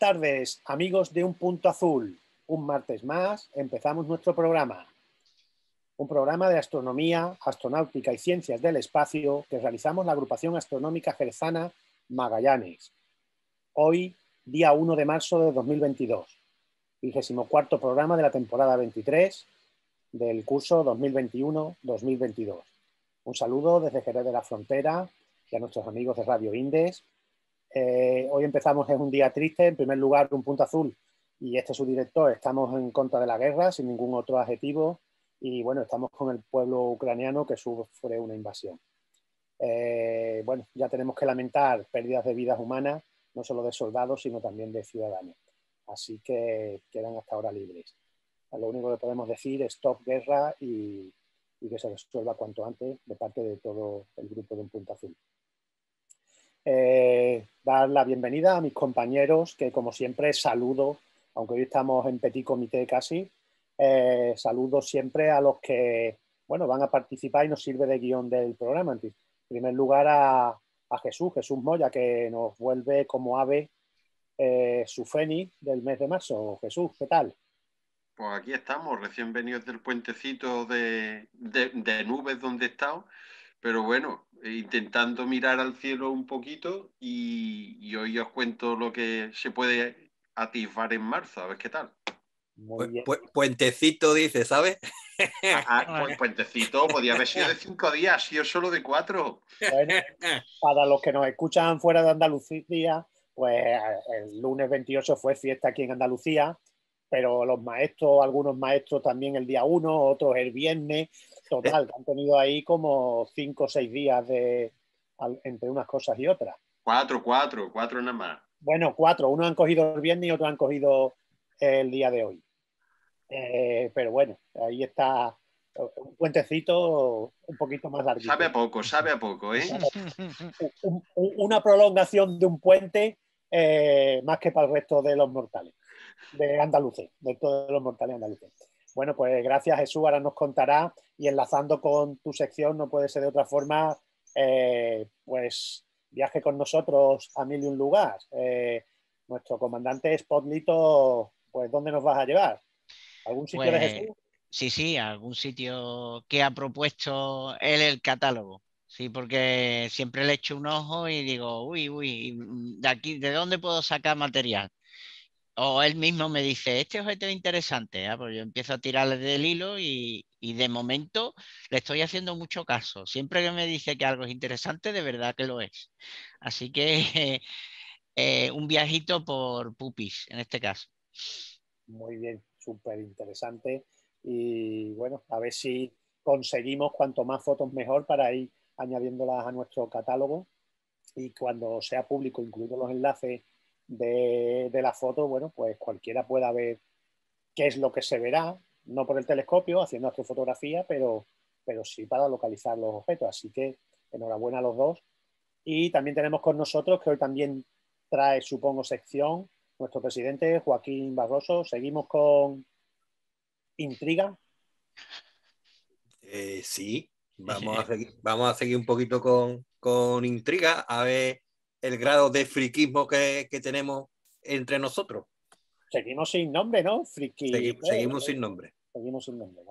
Buenas tardes, amigos de Un Punto Azul. Un martes más empezamos nuestro programa. Un programa de astronomía, astronáutica y ciencias del espacio que realizamos la agrupación astronómica jerezana Magallanes. Hoy, día 1 de marzo de 2022, cuarto programa de la temporada 23 del curso 2021-2022. Un saludo desde Jerez de la Frontera y a nuestros amigos de Radio Indes eh, hoy empezamos en un día triste, en primer lugar un punto azul y este es su director. Estamos en contra de la guerra, sin ningún otro adjetivo y bueno, estamos con el pueblo ucraniano que sufre una invasión. Eh, bueno, ya tenemos que lamentar pérdidas de vidas humanas, no solo de soldados, sino también de ciudadanos. Así que quedan hasta ahora libres. Lo único que podemos decir es stop guerra y que se resuelva cuanto antes de parte de todo el grupo de un punto azul. Eh, dar la bienvenida a mis compañeros que, como siempre, saludo, aunque hoy estamos en petit comité casi, eh, saludo siempre a los que bueno, van a participar y nos sirve de guión del programa. En primer lugar, a, Jesús, Jesús Moya, que nos vuelve como ave eh, su feni del mes de marzo. Jesús, ¿qué tal? Pues aquí estamos, recién venidos del puentecito de, de nubes donde he estado, pero bueno, eh, intentando mirar al cielo un poquito y, hoy os cuento lo que se puede atisbar en marzo, a ver qué tal. puentecito dice, ¿sabes? Ah, pues puentecito, podía haber sido de cinco días, si yo solo de cuatro. para los que nos escuchan fuera de Andalucía, pues eh, el lunes 28 fue fiesta aquí en Andalucía, pero los maestros, algunos maestros también el día 1, otros el viernes, Total, han tenido ahí como cinco o seis días de, entre unas cosas y otras. Cuatro, cuatro, cuatro nada más. Bueno, cuatro. Uno han cogido el viernes y otro han cogido el día de hoy. Eh, pero bueno, ahí está un puentecito un poquito más largo. Sabe a poco, sabe a poco, ¿eh? Una prolongación de un puente eh, más que para el resto de los mortales, de andaluces, de todos los mortales andaluces. Bueno, pues gracias Jesús, ahora nos contará y enlazando con tu sección, no puede ser de otra forma, eh, pues viaje con nosotros a mil y un lugar. Eh, nuestro comandante Spotlito, pues ¿dónde nos vas a llevar? ¿Algún sitio de pues, Jesús? Sí, sí, algún sitio que ha propuesto él el catálogo. Sí, porque siempre le echo un ojo y digo, uy, uy, mm, de aquí, ¿de dónde puedo sacar material? o él mismo me dice, este objeto es interesante, ¿ah? pues yo empiezo a tirarle del hilo y, de momento le estoy haciendo mucho caso. Siempre que me dice que algo es interesante, de verdad que lo es. Así que eh, un viajito por pupis en este caso. Muy bien, súper interesante. Y bueno, a ver si conseguimos cuanto más fotos mejor para ir añadiéndolas a nuestro catálogo y cuando sea público, incluido los enlaces de, la foto, bueno, pues cualquiera pueda ver qué es lo que se verá, no por el telescopio, haciendo fotografía, pero, pero sí para localizar los objetos. Así que enhorabuena a los dos. Y también tenemos con nosotros, que hoy también trae, supongo, sección, nuestro presidente Joaquín Barroso. Seguimos con intriga. Eh, sí, vamos a, seguir, vamos a seguir un poquito con, con intriga, a ver el grado de friquismo que, tenemos entre nosotros. Seguimos sin nombre, ¿no? Friki. Eh, seguimos eh, sin nombre. Seguimos sin nombre,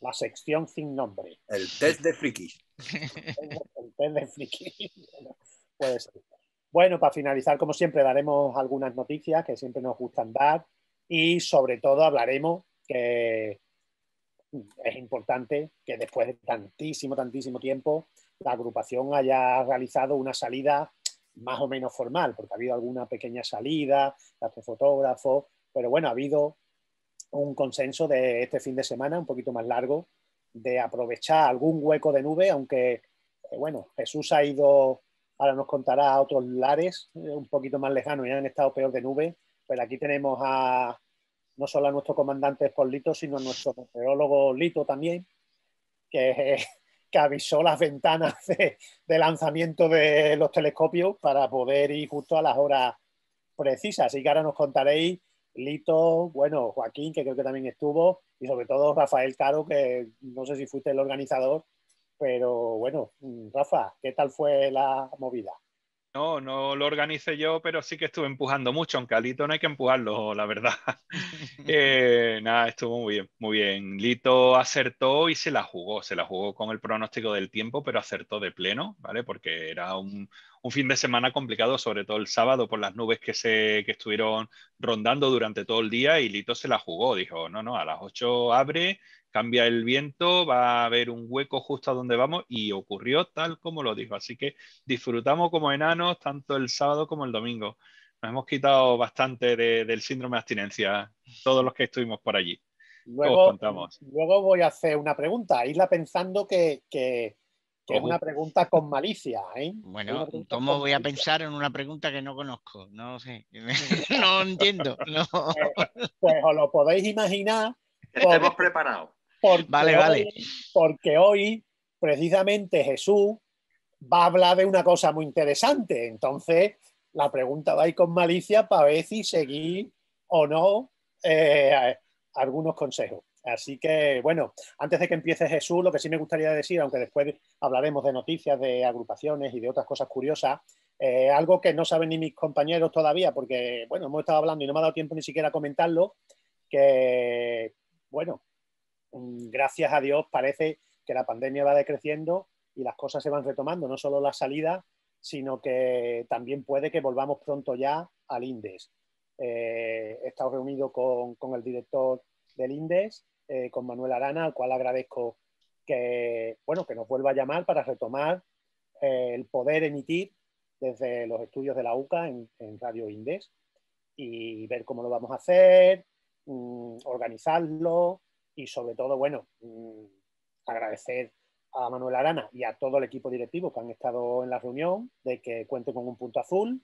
La sección sin nombre. El test de friki. el test de friki. Puede Bueno, para finalizar, como siempre, daremos algunas noticias que siempre nos gustan dar y sobre todo hablaremos que es importante que después de tantísimo, tantísimo tiempo, la agrupación haya realizado una salida más o menos formal, porque ha habido alguna pequeña salida, hace fotógrafo pero bueno, ha habido un consenso de este fin de semana un poquito más largo de aprovechar algún hueco de nube, aunque eh, bueno, Jesús ha ido, ahora nos contará a otros lares eh, un poquito más lejanos y han estado peor de nube, pero aquí tenemos a no solo a nuestro comandante Espolito, sino a nuestro geólogo Lito también, que que avisó las ventanas de, lanzamiento de los telescopios para poder ir justo a las horas precisas. y que ahora nos contaréis, Lito, bueno, Joaquín, que creo que también estuvo, y sobre todo Rafael Caro, que no sé si fuiste el organizador, pero bueno, mm, Rafa, ¿qué tal fue la movida? no, no lo organicé yo, pero sí que estuve empujando mucho, aunque a Lito no hay que empujarlo, la verdad. Eh, nada, estuvo muy bien, muy bien. Lito acertó y se la jugó, se la jugó con el pronóstico del tiempo, pero acertó de pleno, ¿vale? Porque era un, fin de semana complicado, sobre todo el sábado, por las nubes que, se, que estuvieron rondando durante todo el día y Lito se la jugó, dijo, no, no, a las 8 abre cambia el viento, va a haber un hueco justo a donde vamos y ocurrió tal como lo dijo. Así que disfrutamos como enanos tanto el sábado como el domingo. Nos hemos quitado bastante del síndrome de abstinencia, todos los que estuvimos por allí. Luego, luego voy a hacer una pregunta, Isla pensando que, es una pregunta con malicia. ¿eh? Bueno, ¿cómo voy a pensar en una pregunta que no conozco? No sé, pues, no entiendo. Pues, os lo podéis imaginar. Estemos preparados. Porque vale, vale. porque hoy, precisamente, Jesús va a hablar de una cosa muy interesante. Entonces, la pregunta va ahí con malicia para ver si seguí o no eh, algunos consejos. Así que, bueno, antes de que empiece Jesús, lo que sí me gustaría decir, aunque después hablaremos de noticias, de agrupaciones y de otras cosas curiosas, eh, algo que no saben ni mis compañeros todavía, porque, bueno, hemos estado hablando y no me ha dado tiempo ni siquiera comentarlo, que, bueno, gracias a Dios, parece que la pandemia va decreciendo y las cosas se van retomando, no solo la salida, sino que también puede que volvamos pronto ya al INDES. Eh, he estado reunido con, el director del INDES, eh, con Manuel Arana, al cual agradezco que, bueno, que nos vuelva a llamar para retomar eh, el poder emitir desde los estudios de la UCA en, Radio INDES y ver cómo lo vamos a hacer, mm, organizarlo, y sobre todo, bueno, mm, agradecer a Manuel Arana y a todo el equipo directivo que han estado en la reunión, de que cuente con un punto azul,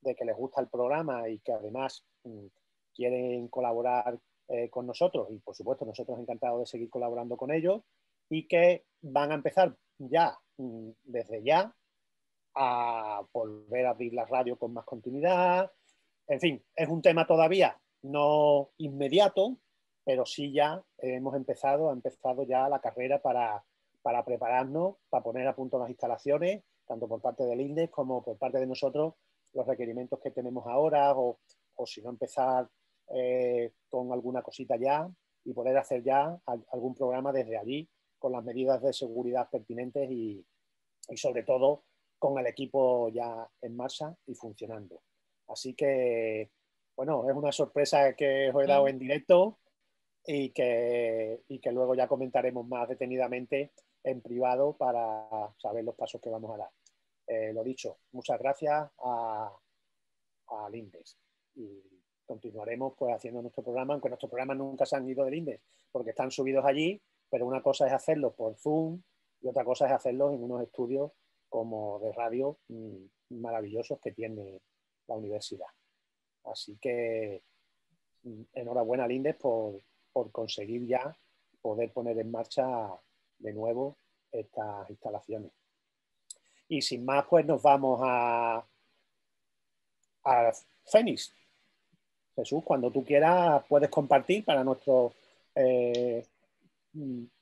de que les gusta el programa y que además mm, quieren colaborar eh, con nosotros y por supuesto nosotros encantados de seguir colaborando con ellos y que van a empezar ya, mm, desde ya, a volver a abrir la radio con más continuidad. En fin, es un tema todavía no inmediato, pero sí ya hemos empezado, ha empezado ya la carrera para, prepararnos, para poner a punto las instalaciones, tanto por parte del INDES como por parte de nosotros, los requerimientos que tenemos ahora o, si no empezar eh, con alguna cosita ya y poder hacer ya algún programa desde allí con las medidas de seguridad pertinentes y, y sobre todo con el equipo ya en marcha y funcionando. Así que, bueno, es una sorpresa que os he dado en directo y que, luego ya comentaremos más detenidamente en privado para saber los pasos que vamos a dar. Eh, lo dicho, muchas gracias a, al INDES y continuaremos pues haciendo nuestro programa, aunque nuestros programas nunca se han ido del INDES porque están subidos allí, pero una cosa es hacerlo por Zoom y otra cosa es hacerlo en unos estudios como de radio mm, maravillosos que tiene la universidad. Así que mm, enhorabuena al INDES por, por conseguir ya poder poner en marcha de nuevo estas instalaciones. Y sin más, pues nos vamos a, a Fénix. Jesús, cuando tú quieras, puedes compartir para nuestros eh,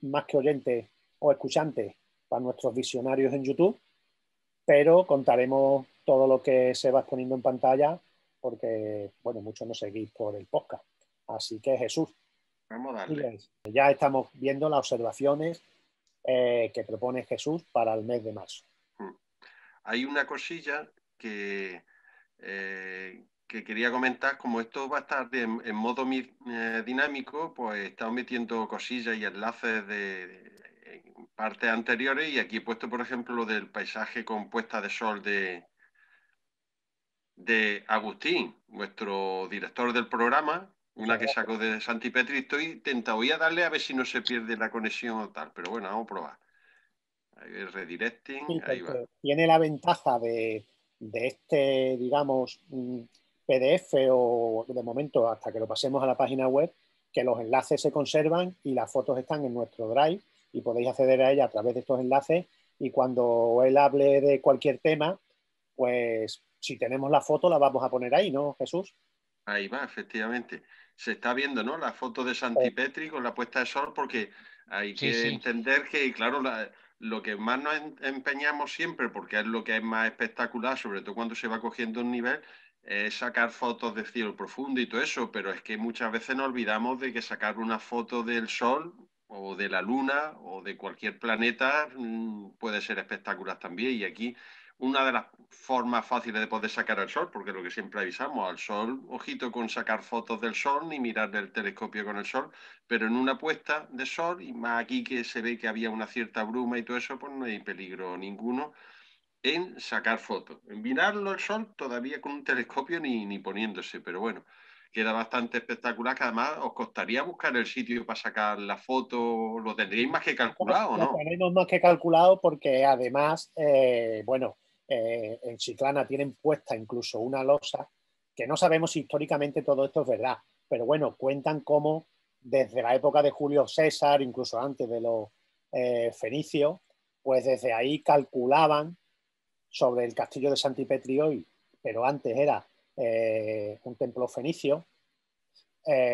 más que oyentes o escuchantes, para nuestros visionarios en YouTube, pero contaremos todo lo que se va exponiendo en pantalla porque, bueno, muchos nos seguís por el podcast. Así que Jesús, Vamos a darle. Ya estamos viendo las observaciones eh, que propone Jesús para el mes de marzo. Hmm. Hay una cosilla que, eh, que quería comentar, como esto va a estar en, modo eh, dinámico, pues estamos metiendo cosillas y enlaces de, partes anteriores y aquí he puesto, por ejemplo, lo del paisaje con puesta de sol de, de Agustín, nuestro director del programa, una que saco de Santi Petri. Estoy tentado. Voy a darle a ver si no se pierde la conexión o tal, pero bueno, vamos a probar. Redirecting, ahí va. Tiene la ventaja de, de, este, digamos, mm, PDF o de momento hasta que lo pasemos a la página web, que los enlaces se conservan y las fotos están en nuestro Drive y podéis acceder a ella a través de estos enlaces y cuando él hable de cualquier tema, pues si tenemos la foto la vamos a poner ahí, ¿no, Jesús? Ahí va, efectivamente se está viendo, ¿no? La foto de Santipetri con la puesta de sol, porque hay que entender que, claro, lo que más nos empeñamos siempre, porque es lo que es más espectacular, sobre todo cuando se va cogiendo un nivel, es sacar fotos de cielo profundo y todo eso, pero es que muchas veces nos olvidamos de que sacar una foto del sol o de la luna o de cualquier planeta mm, puede ser espectacular también. Y aquí una de las formas fáciles de poder sacar el sol, porque lo que siempre avisamos, al sol, ojito con sacar fotos del sol ni mirar del telescopio con el sol, pero en una puesta de sol, y más aquí que se ve que había una cierta bruma y todo eso, pues no hay peligro ninguno en sacar fotos. En mirarlo el sol todavía con un telescopio ni, poniéndose, pero bueno, queda bastante espectacular, que además os costaría buscar el sitio para sacar la foto, lo tendríais más que calculado, ¿no? Lo tenemos más que calculado porque además, eh, bueno, eh, en Chiclana tienen puesta incluso una losa, que no sabemos si históricamente todo esto es verdad, pero bueno, cuentan cómo desde la época de Julio César, incluso antes de los eh, fenicios, pues desde ahí calculaban sobre el castillo de Santipetri hoy, pero antes era eh, un templo fenicio.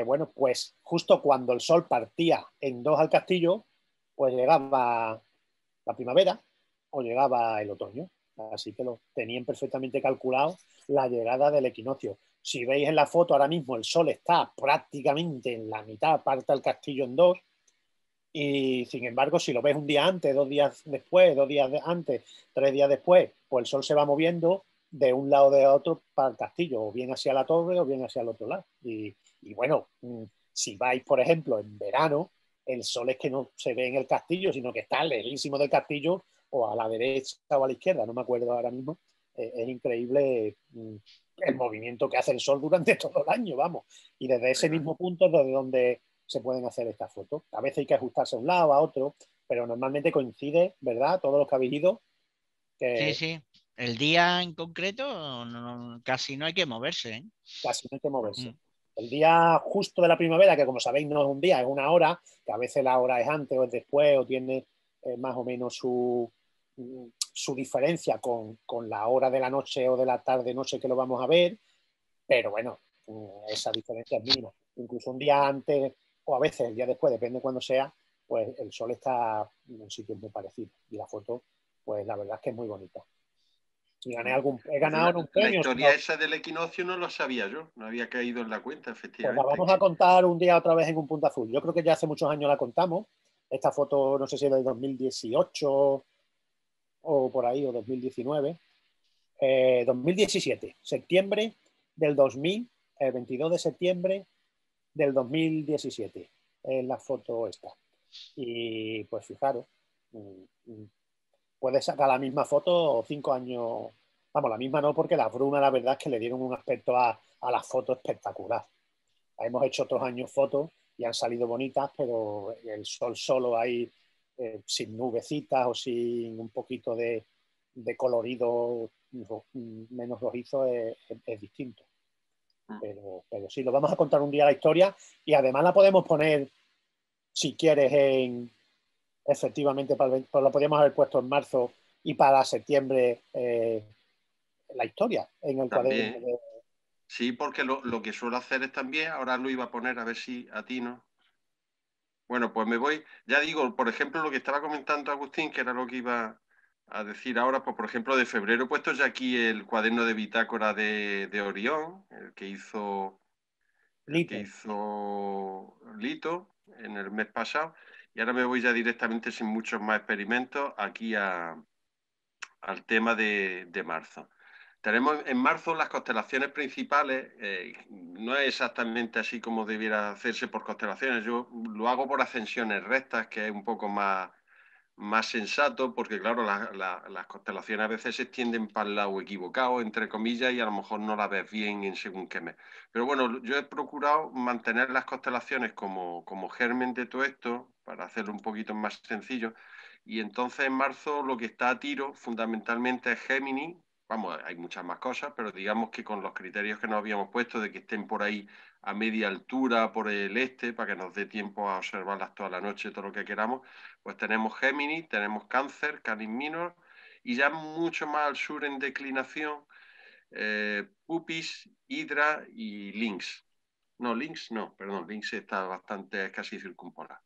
bueno, pues justo cuando el sol partía en dos al castillo, pues llegaba la primavera o llegaba el otoño así que lo tenían perfectamente calculado la llegada del equinoccio. Si veis en la foto ahora mismo el sol está prácticamente en la mitad, parte del castillo en dos, y sin embargo si lo ves un día antes, dos días después, dos días antes, tres días después, pues el sol se va moviendo de un lado de otro para el castillo, o bien hacia la torre o bien hacia el otro lado. Y, y bueno, mm, si vais, por ejemplo, en verano, el sol es que no se ve en el castillo, sino que está lejísimo del castillo o a la derecha o a la izquierda, no me acuerdo ahora mismo, eh, es increíble mm, el movimiento que hace el sol durante todo el año, vamos. Y desde ese mismo punto es desde donde se pueden hacer estas fotos. A veces hay que ajustarse a un lado, a otro, pero normalmente coincide, ¿verdad? Todos los que habéis ido. Sí, sí. El día en concreto casi no hay que moverse. ¿eh? Casi no hay que moverse. El día justo de la primavera, que como sabéis no es un día, es una hora, que a veces la hora es antes o es después o tiene eh, más o menos su, Mm, su diferencia con, la hora de la noche o de la tarde, no sé que lo vamos a ver, pero bueno, mm, esa diferencia es mínima. Incluso un día antes o a veces el día después, depende cuando sea, pues el sol está en un sitio muy parecido y la foto, pues la verdad es que es muy bonita. Y gané algún, he ganado en un premio. La historia esa del equinoccio no lo sabía yo, no había caído en la cuenta, pues efectivamente. la vamos a contar un día otra vez en un punto azul. Yo creo que ya hace muchos años la contamos. Esta foto, no sé si es de 2018 o por ahí, o 2019, 2017, eh, septiembre del 2000, el 22 de septiembre del 2017, en la foto esta. Y pues fijaros, mm, mm, puedes sacar la misma foto cinco años, vamos, la misma no, porque la bruma la verdad es que le dieron un aspecto a, a la foto espectacular. Hemos hecho otros años fotos y han salido bonitas, pero el sol solo ahí eh, sin nubecitas o sin un poquito de, colorido menos rojizo es, distinto. Ah. Pero, sí, lo vamos a contar un día la historia y además la podemos poner, si quieres, en efectivamente, para pues la podríamos haber puesto en marzo y para septiembre eh, la historia en el Sí, porque lo, lo, que suelo hacer es también, ahora lo iba a poner a ver si a ti no, bueno, pues me voy, ya digo, por ejemplo, lo que estaba comentando Agustín, que era lo que iba a decir ahora, pues por ejemplo, de febrero he puesto ya aquí el cuaderno de bitácora de, Orión, el que hizo Lito. Lito en el mes pasado. Y ahora me voy ya directamente, sin muchos más experimentos, aquí al tema de, de marzo. Tenemos en marzo las constelaciones principales, eh, no es exactamente así como debiera hacerse por constelaciones, yo lo hago por ascensiones rectas, que es un poco más, más sensato, porque claro, las constelaciones a veces se extienden para el lado equivocado, entre comillas, y a lo mejor no la ves bien en según qué mes. Pero bueno, yo he procurado mantener las constelaciones como, como germen de todo esto, para hacerlo un poquito más sencillo. Y entonces en marzo lo que está a tiro fundamentalmente es Géminis, vamos, hay muchas más cosas, pero digamos que con los criterios que nos habíamos puesto de que estén por ahí a media altura por el este, para que nos dé tiempo a observarlas toda la noche, todo lo que queramos, pues tenemos Géminis, tenemos Cáncer, Canis Minor, y ya mucho más al sur en declinación, eh, Pupis, Hydra y Lynx. No, Lynx no, perdón, Lynx está bastante, casi circumpolar.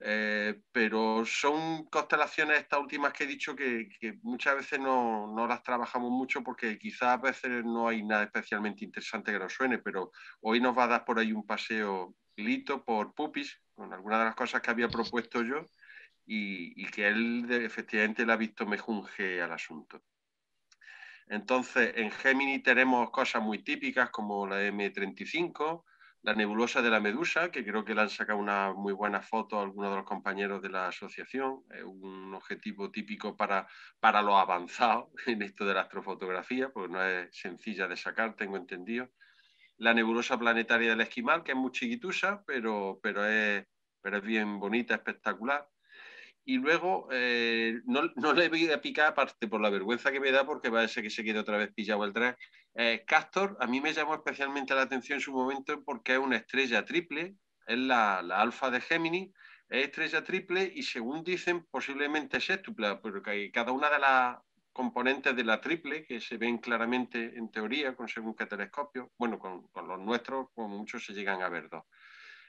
Eh, pero son constelaciones estas últimas que he dicho que, muchas veces no, las trabajamos mucho porque quizás a veces no hay nada especialmente interesante que nos suene, pero hoy nos va a dar por ahí un paseo lito por Pupis, con algunas de las cosas que había propuesto yo y, que él efectivamente le ha visto mejunje al asunto. Entonces, en Gemini tenemos cosas muy típicas como la M35, la nebulosa de la medusa, que creo que la han sacado una muy buena foto a algunos de los compañeros de la asociación, es un objetivo típico para, para los avanzados en esto de la astrofotografía, porque no es sencilla de sacar, tengo entendido. La nebulosa planetaria del Esquimal, que es muy chiquitusa, pero, pero, es, pero es bien bonita, espectacular. Y luego eh, no, no, le voy a picar aparte por la vergüenza que me da, porque parece que se quede otra vez pillado el track, eh, Castor a mí me llamó especialmente la atención en su momento porque es una estrella triple, es la, la alfa de Géminis, es estrella triple y según dicen posiblemente sextupla, porque cada una de las componentes de la triple que se ven claramente en teoría con según qué telescopio, bueno, con, con los nuestros como muchos se llegan a ver dos.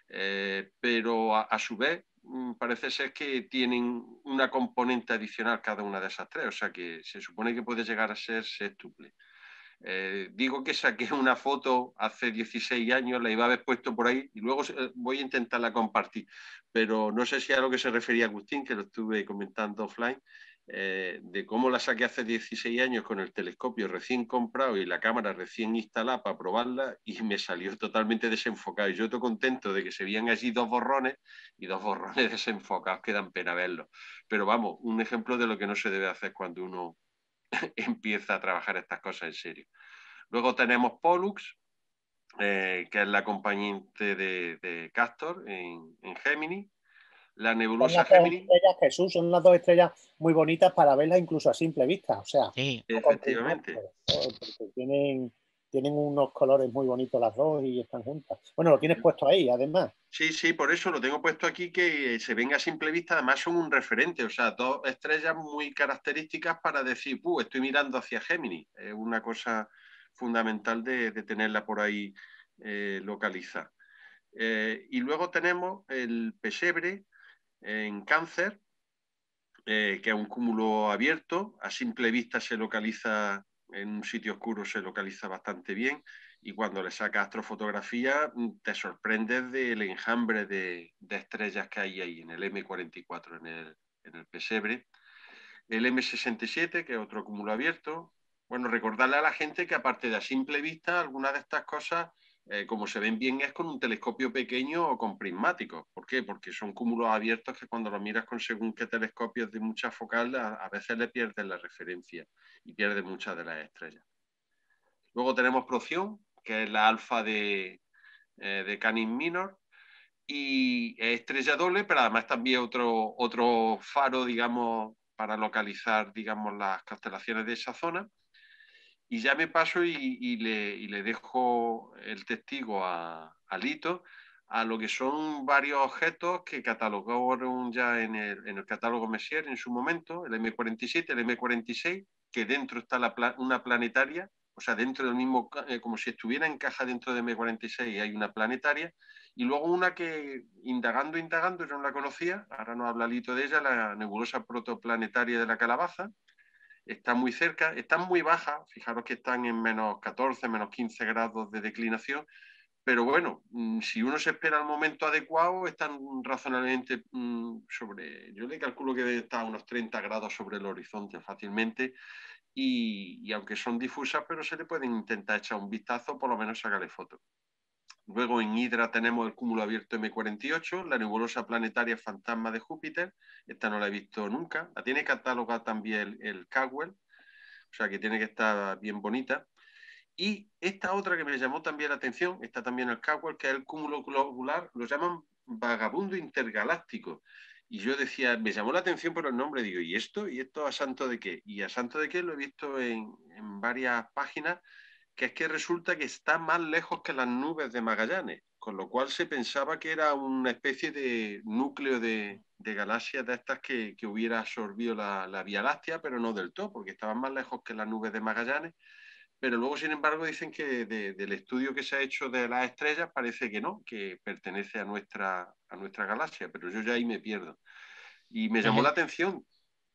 Eh, pero a, a, su vez mm, parece ser que tienen una componente adicional cada una de esas tres, o sea que se supone que puede llegar a ser sextuple. Eh, digo que saqué una foto hace 16 años, la iba a haber puesto por ahí y luego eh, voy a intentarla compartir, pero no sé si a lo que se refería Agustín, que lo estuve comentando offline, eh, de cómo la saqué hace 16 años con el telescopio recién comprado y la cámara recién instalada para probarla y me salió totalmente desenfocado. Y yo estoy contento de que se vean allí dos borrones y dos borrones desenfocados que dan pena verlos. Pero vamos, un ejemplo de lo que no se debe hacer cuando uno empieza a trabajar estas cosas en serio. Luego tenemos Pollux, eh, que es la compañía de, Castor en, Géminis. Gemini. La nebulosa Gemini. Jesús, son las dos estrellas muy bonitas para verlas incluso a simple vista. O sea, efectivamente. Eh, tienen tienen unos colores muy bonitos las dos y están juntas. Bueno, lo tienes puesto ahí, además. Sí, sí, por eso lo tengo puesto aquí que se venga a simple vista. Además, son un referente, o sea, dos estrellas muy características para decir, ¡puh! estoy mirando hacia Géminis. Es una cosa fundamental de, tenerla por ahí eh, localizada. Eh, y luego tenemos el pesebre eh, en Cáncer, que es un cúmulo abierto. A simple vista se localiza en un sitio oscuro se localiza bastante bien y cuando le saca astrofotografía mm, te sorprendes del enjambre de, estrellas que hay ahí en el M44, en el, en el pesebre. El M67, que es otro cúmulo abierto. Bueno, recordarle a la gente que aparte de a simple vista, algunas de estas cosas eh, como se ven bien, es con un telescopio pequeño o con prismáticos. ¿Por qué? Porque son cúmulos abiertos que cuando los miras con según qué telescopios de mucha focal, a, veces le pierden la referencia y pierde muchas de las estrellas. Luego tenemos Proción, que es la alfa de, eh, Canis Minor, y es estrella doble, pero además también otro, otro faro, digamos, para localizar, digamos, las constelaciones de esa zona. Y ya me paso y, le, dejo el testigo a, a, Lito a lo que son varios objetos que catalogaron ya en el, catálogo Messier en su momento, el M47, el M46, que dentro está la, una planetaria, o sea, dentro del mismo, eh, como si estuviera en caja dentro de M46 hay una planetaria, y luego una que, indagando, indagando, yo no la conocía, ahora nos habla Lito de ella, la nebulosa protoplanetaria de la calabaza, están muy cerca, están muy bajas, fijaros que están en menos 14, menos 15 grados de declinación, pero bueno, mm, si uno se espera el momento adecuado, están razonablemente mm, sobre, yo le calculo que está a unos 30 grados sobre el horizonte fácilmente, y, aunque son difusas, pero se le pueden intentar echar un vistazo, por lo menos sacarle fotos. Luego en Hydra tenemos el cúmulo abierto M48, la nebulosa planetaria fantasma de Júpiter. Esta no la he visto nunca. La tiene catalogada también el, el o sea que tiene que estar bien bonita. Y esta otra que me llamó también la atención, está también el Caldwell, que es el cúmulo globular, lo llaman vagabundo intergaláctico. Y yo decía, me llamó la atención por el nombre, digo, ¿y esto? ¿Y esto a santo de qué? Y a santo de qué lo he visto en, en varias páginas que es que resulta que está más lejos que las nubes de Magallanes, con lo cual se pensaba que era una especie de núcleo de, de galaxias de estas que, hubiera absorbido la, Vía Láctea, pero no del todo, porque estaban más lejos que las nubes de Magallanes. Pero luego, sin embargo, dicen que del estudio que se ha hecho de las estrellas parece que no, que pertenece a nuestra, a nuestra galaxia, pero yo ya ahí me pierdo. Y me llamó la atención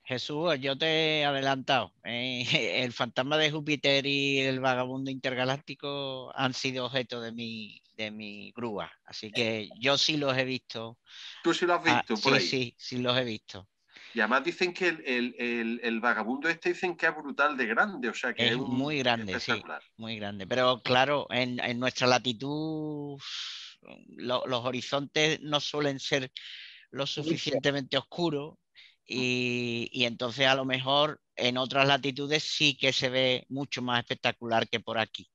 Jesús, yo te he adelantado. Eh, el fantasma de Júpiter y el vagabundo intergaláctico han sido objeto de mi, de mi grúa. Así que yo sí los he visto. ¿Tú sí los has ah, visto? sí, ahí? sí, sí los he visto. Y además dicen que el, vagabundo este dicen que es brutal de grande, o sea que es, muy grande, sí, muy grande. Pero claro, en, nuestra latitud los horizontes no suelen ser lo suficientemente oscuros y, entonces a lo mejor en otras latitudes sí que se ve mucho más espectacular que por aquí.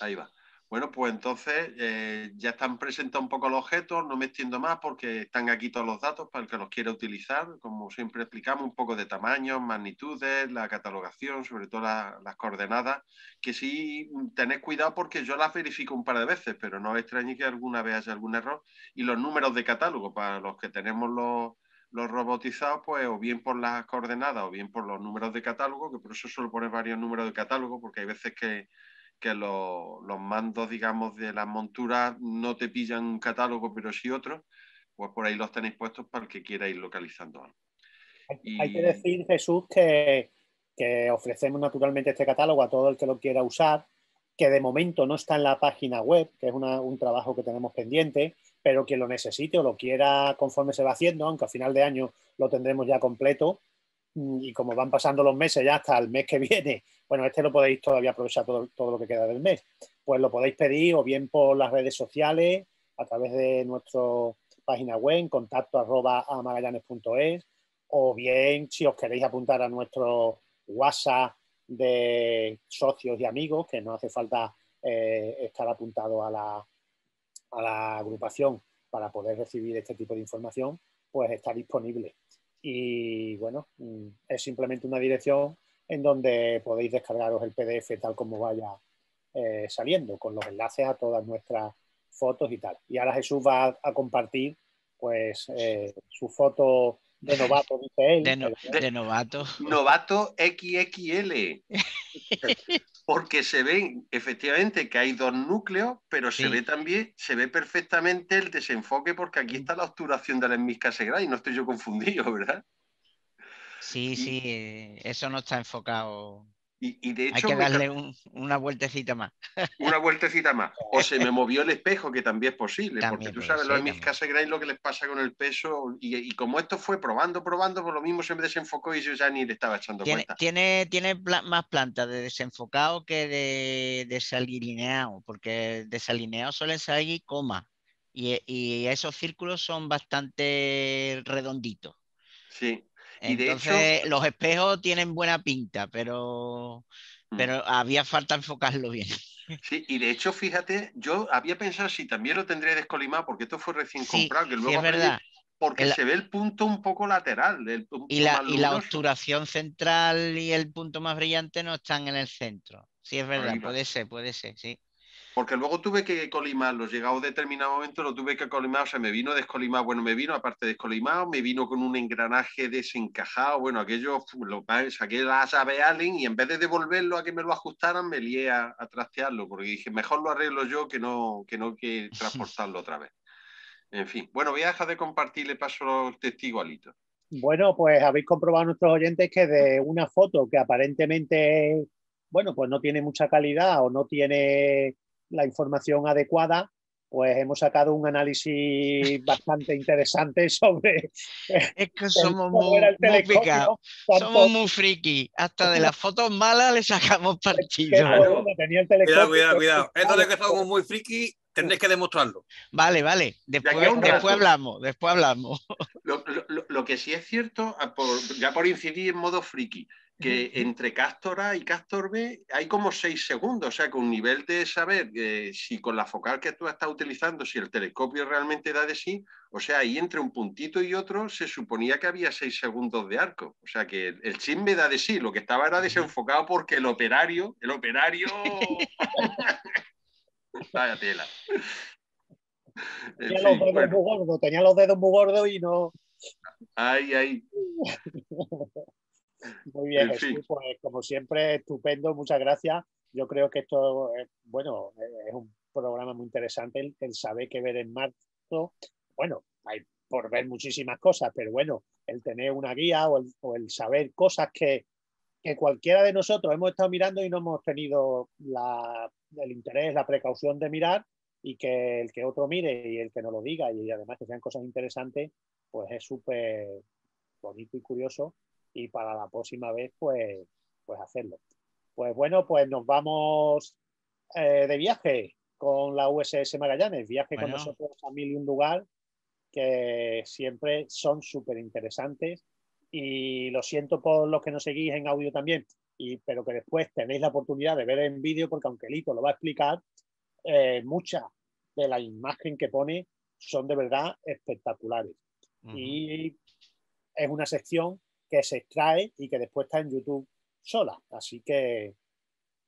Ahí va. Bueno, pues entonces eh, ya están presentados un poco los objetos, no me extiendo más porque están aquí todos los datos para el que los quiera utilizar. Como siempre explicamos, un poco de tamaños, magnitudes, la catalogación, sobre todo las coordenadas, que sí mm, tened cuidado porque yo las verifico un par de veces, pero no os extrañe que alguna vez haya algún error. Y los números de catálogo, para los que tenemos los robotizados, pues o bien por las coordenadas o bien por los números de catálogo, que por eso suelo poner varios números de catálogo, porque hay veces que que los, mandos, digamos, de las monturas no te pillan un catálogo, pero sí otro, pues por ahí los tenéis puestos para el que quiera ir localizando Hay que decir, Jesús, que, ofrecemos naturalmente este catálogo a todo el que lo quiera usar, que de momento no está en la página web, que es un trabajo que tenemos pendiente, pero quien lo necesite o lo quiera conforme se va haciendo, aunque a final de año lo tendremos ya completo, y como van pasando los meses ya hasta el mes que viene, bueno, este lo podéis todavía aprovechar todo, lo que queda del mes, pues lo podéis pedir o bien por las redes sociales, a través de nuestra página web, contacto arroba a o bien si os queréis apuntar a nuestro WhatsApp de socios y amigos, que no hace falta eh, estar apuntado a la agrupación para poder recibir este tipo de información, pues está disponible y bueno, mm, es simplemente una dirección en donde podéis descargaros el PDF tal como vaya eh, saliendo, con los enlaces a todas nuestras fotos y tal. Y ahora Jesús va a, compartir pues eh, su foto de novato, dice él. De, de novato. Novato XXL. porque se ve efectivamente que hay dos núcleos, pero se ve también, se ve perfectamente el desenfoque porque aquí está la obturación de la enmisca sagrada y no estoy yo confundido, ¿verdad? Sí, sí, eh, eso no está enfocado y, de hecho, Hay que darle una vueltecita más. Una vueltecita más. O se me movió el espejo, que también es posible, porque tú sabes, los mis lo que les pasa con el peso. Y, como esto fue probando, probando, por lo mismo se me desenfocó y yo ya ni le estaba echando tiene, cuenta. Tiene, más plantas de desenfocado que de desalineado, porque desalineado suelen salir coma. Y, y esos círculos son bastante redonditos. Sí. Entonces, los espejos tienen buena pinta, pero, mm. pero había falta enfocarlo bien. Sí, y de hecho, fíjate, yo había pensado si también lo tendría descolimado, porque esto fue recién comprado, que luego es verdad. porque se ve el punto un poco lateral. y, la, y la obturación central y el punto más brillante no están en el centro. Sí, es verdad, puede ser, puede ser, sí. Porque luego tuve que colimarlo, llegado a determinado momento lo tuve que colimar, o sea, me vino descolimado, bueno, me vino aparte descolimado, me vino con un engranaje desencajado, bueno, aquello, lo saqué la llave Allen y en vez de devolverlo a que me lo ajustaran, me lié a, trastearlo, porque dije, mejor lo arreglo yo que no que, no que transportarlo otra vez. En fin, bueno, voy a dejar de compartir, le paso el testigo a Bueno, pues habéis comprobado nuestros oyentes que de una foto que aparentemente, bueno, pues no tiene mucha calidad o no tiene la información adecuada, pues hemos sacado un análisis bastante interesante sobre. Es que somos muy, el somos muy friki. Hasta de las fotos malas le sacamos partido. Cuidado, cuidado, cuidado. Esto de que somos muy friki Tendréis que demostrarlo. Vale, vale. Después, hablamos, después hablamos. Lo, que sí es cierto, ah, ya por incidir en modo friki, que entre Castor A y Castor B hay como seis segundos, o sea que un nivel de saber eh, si con la focal que tú estás utilizando, si el telescopio realmente da de sí, o sea, ahí entre un puntito y otro se suponía que había seis segundos de arco, o sea que el, el chisme da de sí, lo que estaba era desenfocado porque el operario, el operario... Vaya tela. Tenía, los dedos muy gordos y no. Ay, ay. Muy bien, pues como siempre, estupendo, muchas gracias. Yo creo que esto, eh, bueno, eh, es un programa muy interesante, el, saber qué ver en marzo. Bueno, hay por ver muchísimas cosas, pero bueno, el tener una guía o el, saber cosas que, que, cualquiera de nosotros hemos estado mirando y no hemos tenido la el interés, la precaución de mirar y que el que otro mire y el que no lo diga y además que sean cosas interesantes, pues es súper bonito y curioso y para la próxima vez pues, pues hacerlo. Pues bueno, pues nos vamos eh, de viaje con la USS Magallanes, viaje con nosotros a mil y un lugar que siempre son súper interesantes y lo siento por los que no seguís en audio también, pero que después tenéis la oportunidad de ver en vídeo, porque aunque Lito lo va a explicar, eh, muchas de las imagen que pone son de verdad espectaculares. Y es una sección que se extrae y que después está en YouTube sola. Así que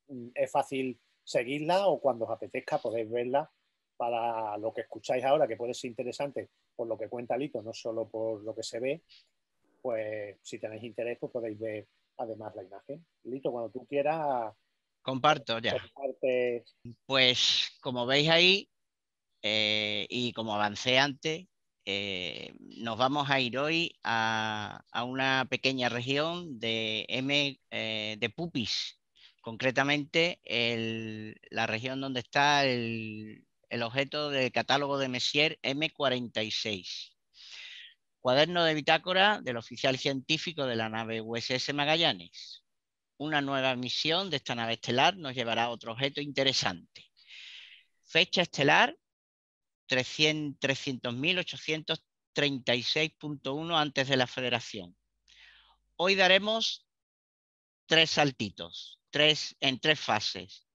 mm, es fácil seguirla o cuando os apetezca podéis verla para lo que escucháis ahora, que puede ser interesante por lo que cuenta Lito, no solo por lo que se ve. Pues si tenéis interés, pues podéis ver además la imagen. Listo, cuando tú quieras. Comparto ya. Pues como veis ahí, eh, y como avancé antes, eh, nos vamos a ir hoy a, una pequeña región de M eh, de Pupis, concretamente el, la región donde está el, el objeto del catálogo de Messier M46. Cuaderno de bitácora del oficial científico de la nave USS Magallanes. Una nueva misión de esta nave estelar nos llevará a otro objeto interesante. Fecha estelar 300.836.1 antes de la Federación. Hoy daremos tres saltitos, tres, en tres fases.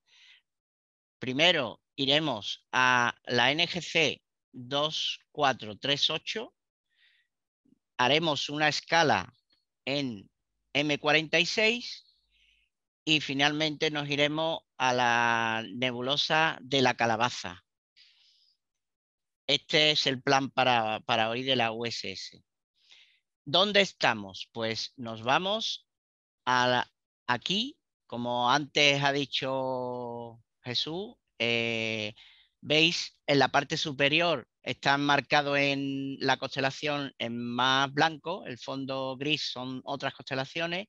Primero iremos a la NGC 2438 haremos una escala en M46 y finalmente nos iremos a la nebulosa de la calabaza. Este es el plan para, hoy de la USS. ¿Dónde estamos? Pues nos vamos a aquí, como antes ha dicho Jesús, eh, veis en la parte superior están marcado en la constelación en más blanco, el fondo gris son otras constelaciones,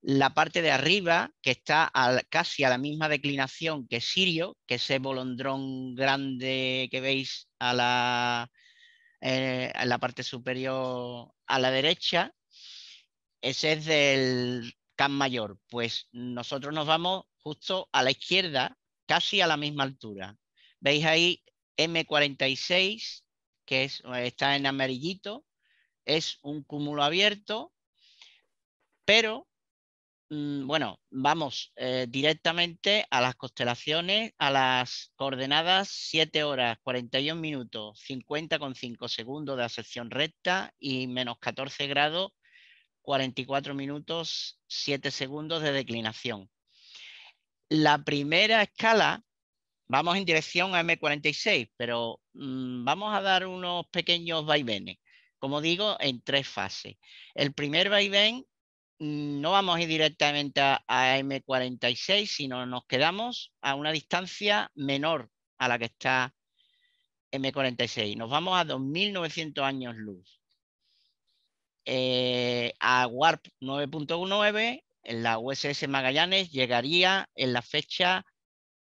la parte de arriba, que está casi a la misma declinación que Sirio, que ese bolondrón grande que veis a la, eh, la parte superior a la derecha, ese es del Can Mayor, pues nosotros nos vamos justo a la izquierda, casi a la misma altura. Veis ahí M46, que está en amarillito, es un cúmulo abierto, pero mm, bueno, vamos eh, directamente a las constelaciones, a las coordenadas 7 horas, 41 minutos, con 50,5 segundos de ascensión recta y menos 14 grados, 44 minutos, 7 segundos de declinación. La primera escala Vamos en dirección a M46, pero mm, vamos a dar unos pequeños vaivenes, como digo, en tres fases. El primer vaivén mm, no vamos a ir directamente a, M46, sino nos quedamos a una distancia menor a la que está M46. Nos vamos a 2.900 años luz. Eh, a Warp 9.19, en la USS Magallanes, llegaría en la fecha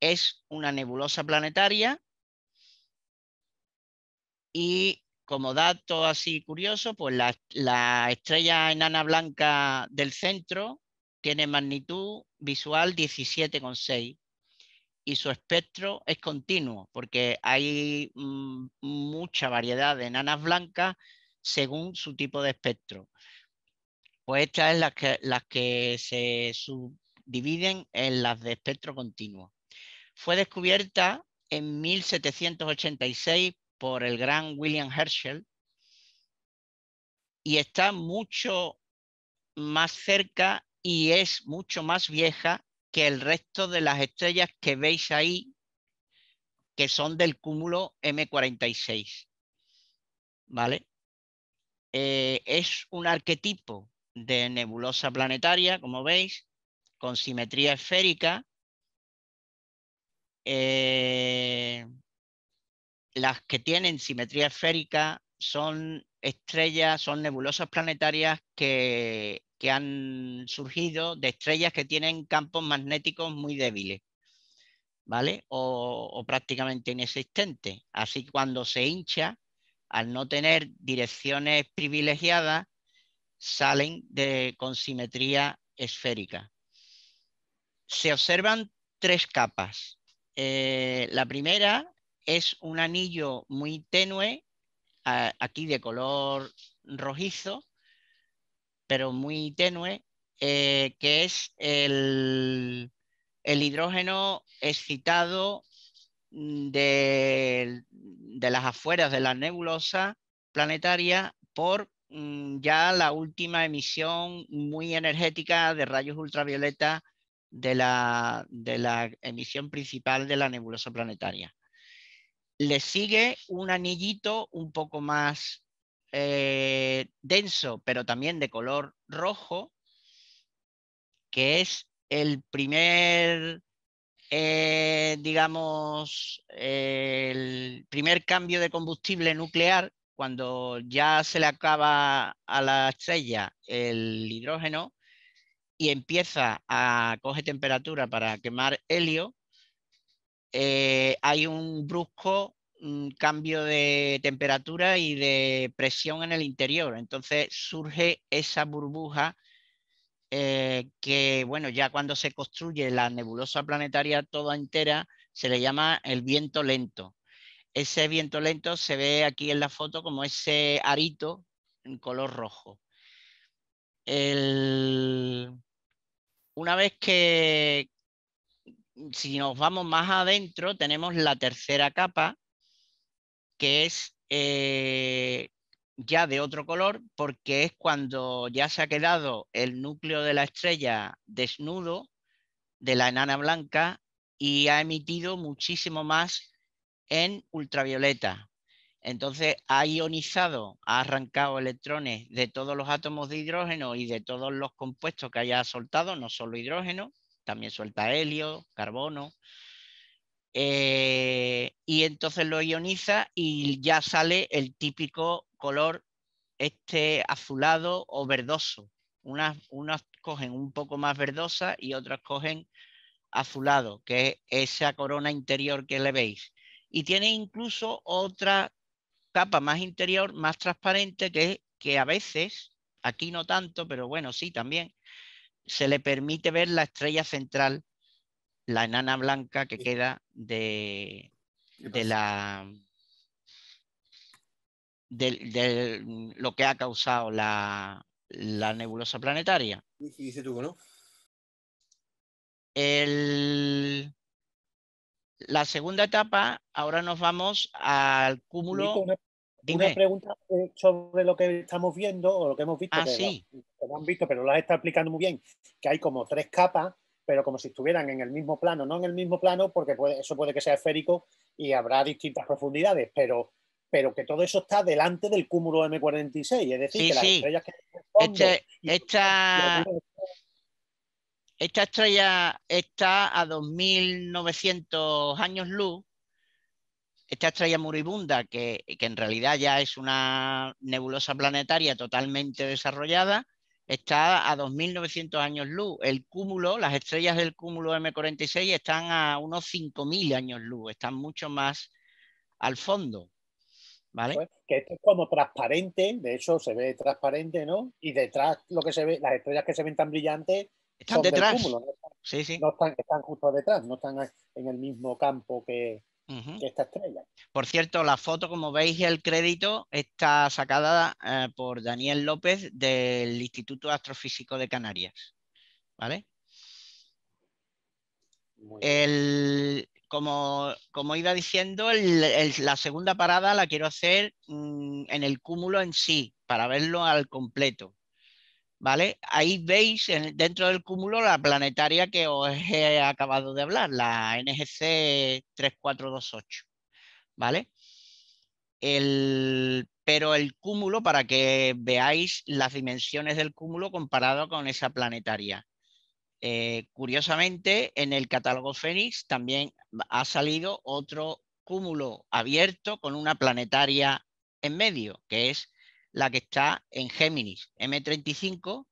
es una nebulosa planetaria y como dato así curioso, pues la, estrella enana blanca del centro tiene magnitud visual 17,6 y su espectro es continuo porque hay mm, mucha variedad de enanas blancas según su tipo de espectro. Pues estas es las que, las que se subdividen en las de espectro continuo. Fue descubierta en 1786 por el gran William Herschel y está mucho más cerca y es mucho más vieja que el resto de las estrellas que veis ahí, que son del cúmulo M46. ¿Vale? Eh, es un arquetipo de nebulosa planetaria, como veis, con simetría esférica eh, las que tienen simetría esférica son estrellas, son nebulosas planetarias que, han surgido de estrellas que tienen campos magnéticos muy débiles. ¿vale? O, prácticamente inexistente. Así cuando se hincha, al no tener direcciones privilegiadas, salen de, con simetría esférica. Se observan tres capas. Eh, la primera es un anillo muy tenue, aquí de color rojizo, pero muy tenue, eh, que es el, hidrógeno excitado mm, de, de, las afueras de la nebulosa planetaria por mm, ya la última emisión muy energética de rayos ultravioleta de la, emisión principal de la nebulosa planetaria. Le sigue un anillito un poco más eh, denso, pero también de color rojo, que es el primer, eh, digamos, el primer cambio de combustible nuclear, cuando ya se le acaba a la estrella el hidrógeno, y empieza a coger temperatura para quemar helio, eh, hay un brusco mm, cambio de temperatura y de presión en el interior. Entonces surge esa burbuja eh, que, bueno, ya cuando se construye la nebulosa planetaria toda entera, se le llama el viento lento. Ese viento lento se ve aquí en la foto como ese arito en color rojo. Una vez que, si nos vamos más adentro, tenemos la tercera capa, que es eh, ya de otro color, porque es cuando ya se ha quedado el núcleo de la estrella desnudo de la enana blanca y ha emitido muchísimo más en ultravioleta. Entonces ha ionizado, ha arrancado electrones de todos los átomos de hidrógeno y de todos los compuestos que haya soltado, no solo hidrógeno, también suelta helio, carbono. Eh, y entonces lo ioniza y ya sale el típico color este azulado o verdoso. Unas, unas cogen un poco más verdosa y otras cogen azulado, que es esa corona interior que le veis. Y tiene incluso otra capa más interior, más transparente, que, que a veces, aquí no tanto, pero bueno, sí también, se le permite ver la estrella central, la enana blanca que queda de, de la... De, lo que ha causado la, la nebulosa planetaria. ¿Y dice tú, no? El... La segunda etapa, ahora nos vamos al cúmulo. Una, pregunta eh, sobre lo que estamos viendo o lo que hemos visto. Ah, han visto, pero lo has estado explicando muy bien, que hay como tres capas, pero como si estuvieran en el mismo plano, no en el mismo plano, porque eso puede que sea esférico y habrá distintas profundidades, pero pero que todo eso está delante del cúmulo M46, es decir, que las estrellas que... Este, esta, esta estrella está a 2.900 años luz. Esta estrella moribunda, que, en realidad ya es una nebulosa planetaria totalmente desarrollada, está a 2.900 años luz. El cúmulo, las estrellas del cúmulo M46 están a unos 5.000 años luz, están mucho más al fondo. Pues que esto es como transparente, de hecho se ve transparente, ¿no? Y detrás lo que se ve, las estrellas que se ven tan brillantes están detrás. no, están, sí, sí. están, justo detrás, no están en el mismo campo que, esta estrella. Por cierto, la foto, como veis, el crédito está sacada eh, por Daniel López del Instituto Astrofísico de Canarias. como, iba diciendo, la segunda parada la quiero hacer mm, en el cúmulo en sí, para verlo al completo. ¿vale? Ahí veis dentro del cúmulo la planetaria que os he acabado de hablar, la NGC 3428, ¿vale? El, pero el cúmulo, para que veáis las dimensiones del cúmulo comparado con esa planetaria. Eh, curiosamente, en el catálogo Fénix también ha salido otro cúmulo abierto con una planetaria en medio, que es la que está en Géminis. M35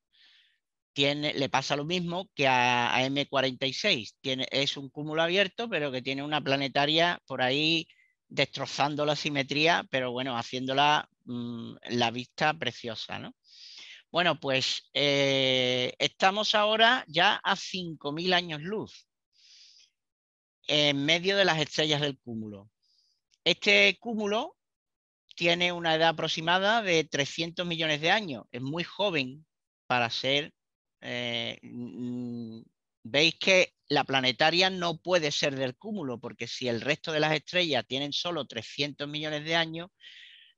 tiene, le pasa lo mismo que a, M46. Tiene, es un cúmulo abierto, pero que tiene una planetaria por ahí destrozando la simetría, pero bueno, haciéndola mm, la vista preciosa. ¿no? Bueno, pues eh, estamos ahora ya a 5.000 años luz, en medio de las estrellas del cúmulo. Este cúmulo tiene una edad aproximada de 300 millones de años. Es muy joven para ser... Eh, veis que la planetaria no puede ser del cúmulo, porque si el resto de las estrellas tienen solo 300 millones de años,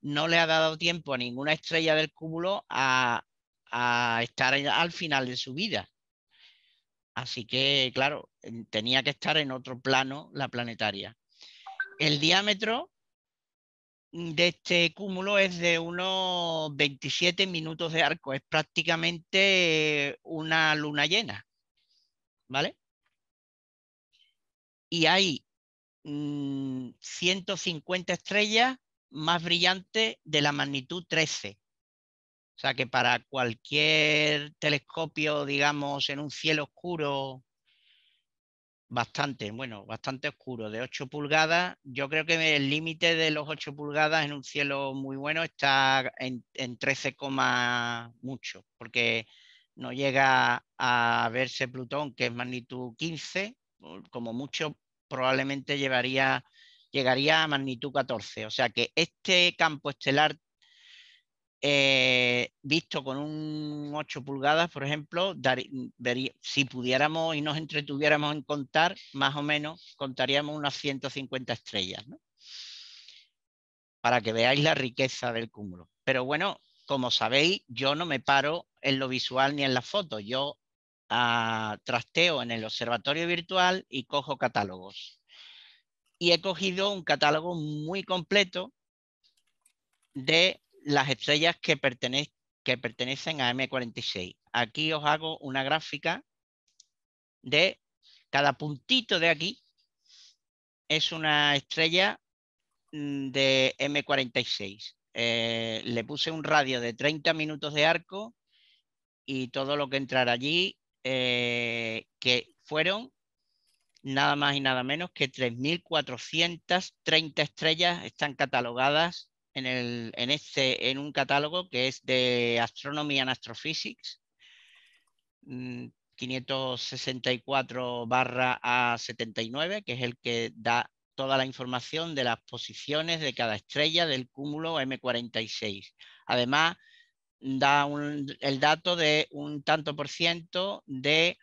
no le ha dado tiempo a ninguna estrella del cúmulo a estar al final de su vida. Así que, claro, tenía que estar en otro plano la planetaria. El diámetro de este cúmulo es de unos 27 minutos de arco, es prácticamente una luna llena, ¿vale? Y hay 150 mm, estrellas más brillantes de la magnitud 13. O sea que para cualquier telescopio, digamos, en un cielo oscuro bastante, bueno, bastante oscuro, de 8 pulgadas. Yo creo que el límite de los 8 pulgadas en un cielo muy bueno está en, 13, mucho, porque no llega a verse Plutón, que es magnitud 15, como mucho probablemente llegaría a magnitud 14. O sea que este campo estelar eh, visto con un 8 pulgadas, por ejemplo, si pudiéramos y nos entretuviéramos en contar, más o menos contaríamos unas 150 estrellas, para que veáis la riqueza del cúmulo. Pero bueno, como sabéis, yo no me paro en lo visual ni en la foto yo ah, trasteo en el observatorio virtual y cojo catálogos. Y he cogido un catálogo muy completo de las estrellas que, pertenecen a M46. Aquí os hago una gráfica de cada puntito de aquí es una estrella mm, de M46. Eh, le puse un radio de 30 minutos de arco y todo lo que entrara allí, eh, que fueron nada más y nada menos que 3.430 estrellas están catalogadas en, este, en un catálogo que es de Astronomy and Astrophysics, 564 mm, barra a 79, que es el que da toda la información de las posiciones de cada estrella del cúmulo M46. Además, da el dato de un tanto por ciento de,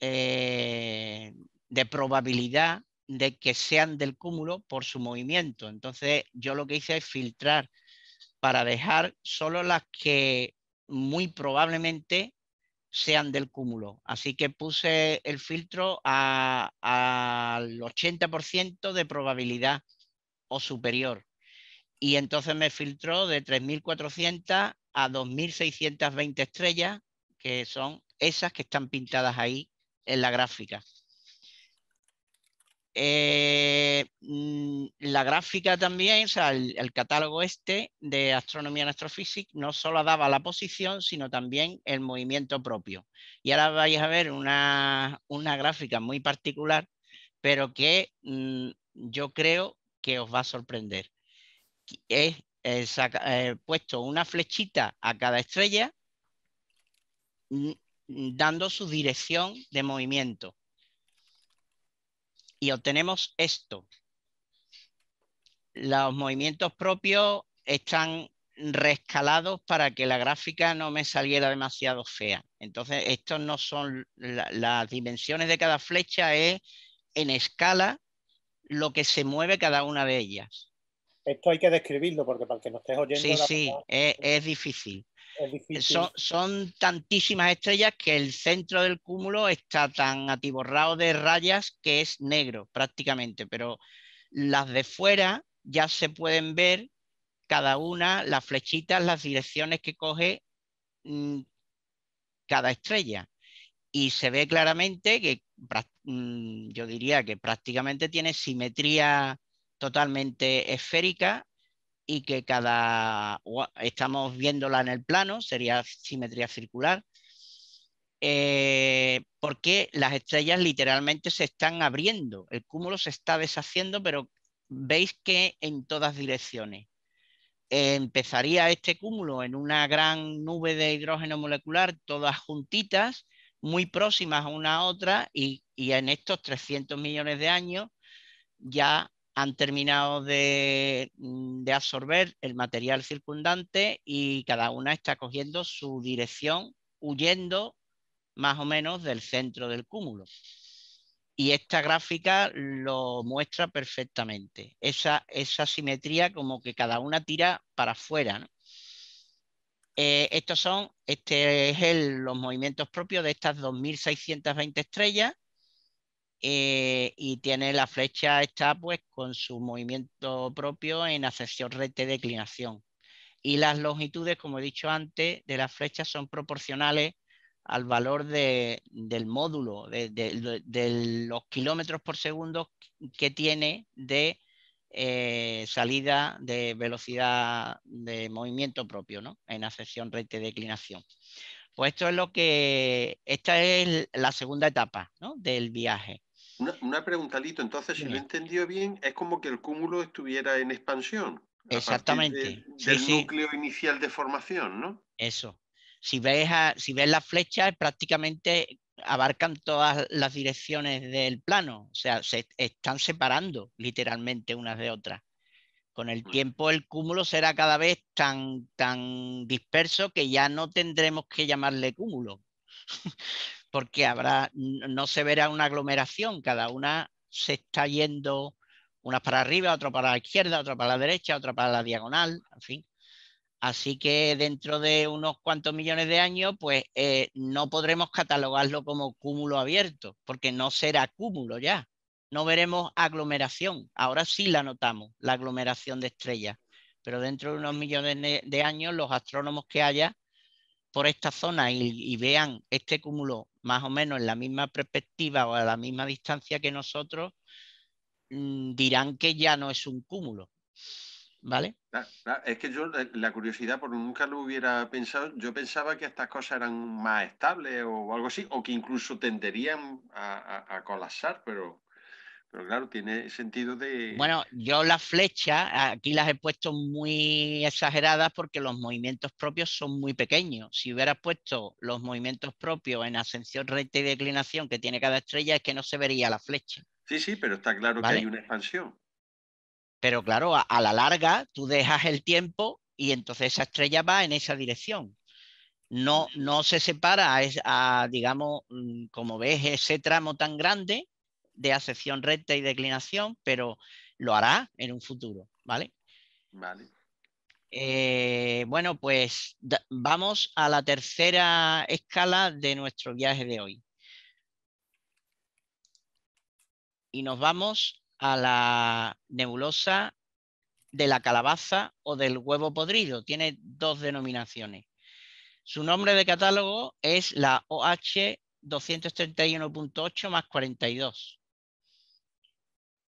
eh, de probabilidad de que sean del cúmulo por su movimiento. Entonces yo lo que hice es filtrar para dejar solo las que muy probablemente sean del cúmulo. Así que puse el filtro al 80% de probabilidad o superior. Y entonces me filtró de 3.400 a 2.620 estrellas, que son esas que están pintadas ahí en la gráfica. Eh, mm, la gráfica también, o sea, el, catálogo este de Astronomía y Astrofísica no solo daba la posición, sino también el movimiento propio. Y ahora vais a ver una, gráfica muy particular, pero que mm, yo creo que os va a sorprender. He, eh, eh, puesto una flechita a cada estrella mm, dando su dirección de movimiento y obtenemos esto. Los movimientos propios están rescalados para que la gráfica no me saliera demasiado fea. Entonces, estos no son las dimensiones de cada flecha, es en escala lo que se mueve cada una de ellas. Esto hay que describirlo porque para que no estés oyendo. Sí, sí, es difícil son, son, tantísimas estrellas que el centro del cúmulo está tan atiborrado de rayas que es negro prácticamente, pero las de fuera ya se pueden ver cada una, las flechitas, las direcciones que coge mm, cada estrella. Y se ve claramente que mm, yo diría que prácticamente tiene simetría totalmente esférica y que cada, estamos viéndola en el plano, sería simetría circular, eh, porque las estrellas literalmente se están abriendo, el cúmulo se está deshaciendo, pero veis que en todas direcciones. empezaría este cúmulo en una gran nube de hidrógeno molecular, todas juntitas, muy próximas a una a otra, y, y en estos 300 millones de años ya han terminado mm, de, absorber el material circundante y cada una está cogiendo su dirección huyendo más o menos del centro del cúmulo. Y esta gráfica lo muestra perfectamente, esa, simetría como que cada una tira para afuera. Eh, estos son, este los movimientos propios de estas 2.620 estrellas eh, y tiene la flecha está pues con su movimiento propio en ascensión rete y declinación. Y las longitudes, como he dicho antes, de las flechas son proporcionales al valor del módulo, de, los kilómetros por segundo que tiene de eh, salida de velocidad de movimiento propio, ¿no? En ascensión rete y declinación. Pues esto es lo que, esta es la segunda etapa del viaje. Una, una Entonces, si lo he entendido bien, es como que el cúmulo estuviera en expansión. Exactamente. del núcleo inicial de formación, ¿no? Eso. Si ves, si ves las flechas, prácticamente abarcan todas las direcciones del plano. O sea, se están separando literalmente unas de otras. Con el tiempo el cúmulo será cada vez tan, tan disperso que ya no tendremos que llamarle cúmulo, porque no se verá una aglomeración, cada una se está yendo una para arriba, otra para la izquierda, otra para la derecha, otra para la diagonal, en fin. Así que dentro de unos cuantos millones de años, pues eh, no podremos catalogarlo como cúmulo abierto, porque no será cúmulo ya. No veremos aglomeración. Ahora sí la notamos, la aglomeración de estrellas. Pero dentro de unos millones de años, los astrónomos que haya por esta zona y, vean este cúmulo más o menos en la misma perspectiva o a la misma distancia que nosotros, mm, dirán que ya no es un cúmulo. ¿Vale? Es que yo, eh, la curiosidad, por nunca lo hubiera pensado, yo pensaba que estas cosas eran más estables o algo así, o que incluso tenderían a colapsar, pero pero claro, tiene sentido de... Bueno, yo las flechas aquí las he puesto muy exageradas porque los movimientos propios son muy pequeños. Si hubieras puesto los movimientos propios en ascensión, recta y declinación que tiene cada estrella, es que no se vería la flecha. Sí, sí, pero está claro que hay una expansión. Pero claro, a, la larga tú dejas el tiempo y entonces esa estrella va en esa dirección. No, no, se separa digamos, mm, como ves, ese tramo tan grande de acepción recta y declinación, pero lo hará en un futuro, ¿vale? Vale. Eh, bueno, pues vamos a la tercera escala de nuestro viaje de hoy. Y nos vamos a la nebulosa de la calabaza o del huevo podrido. Tiene dos denominaciones. Su nombre de catálogo es la OH 231.8 más 42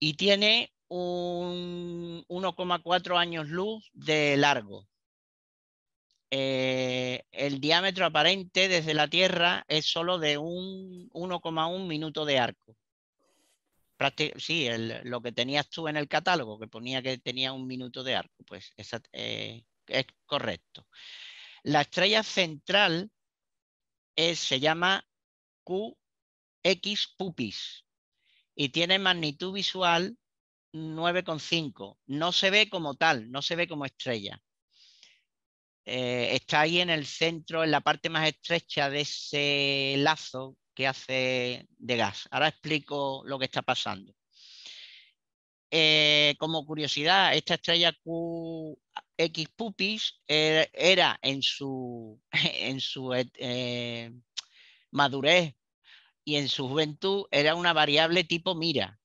y tiene un 1,4 años luz de largo. Eh, el diámetro aparente desde la Tierra es solo de un 1,1 minuto de arco. sí, lo que tenías tú en el catálogo, que ponía que tenía un minuto de arco, pues eh, es correcto. La estrella central se llama QX Pupis y tiene magnitud visual 9,5. No se ve como tal, no se ve como estrella. Eh, está ahí en el centro, en la parte más estrecha de ese lazo que hace de gas. Ahora explico lo que está pasando. Eh, como curiosidad, esta estrella QX Pupis eh, era en su, en su madurez y en su juventud era una variable tipo mira.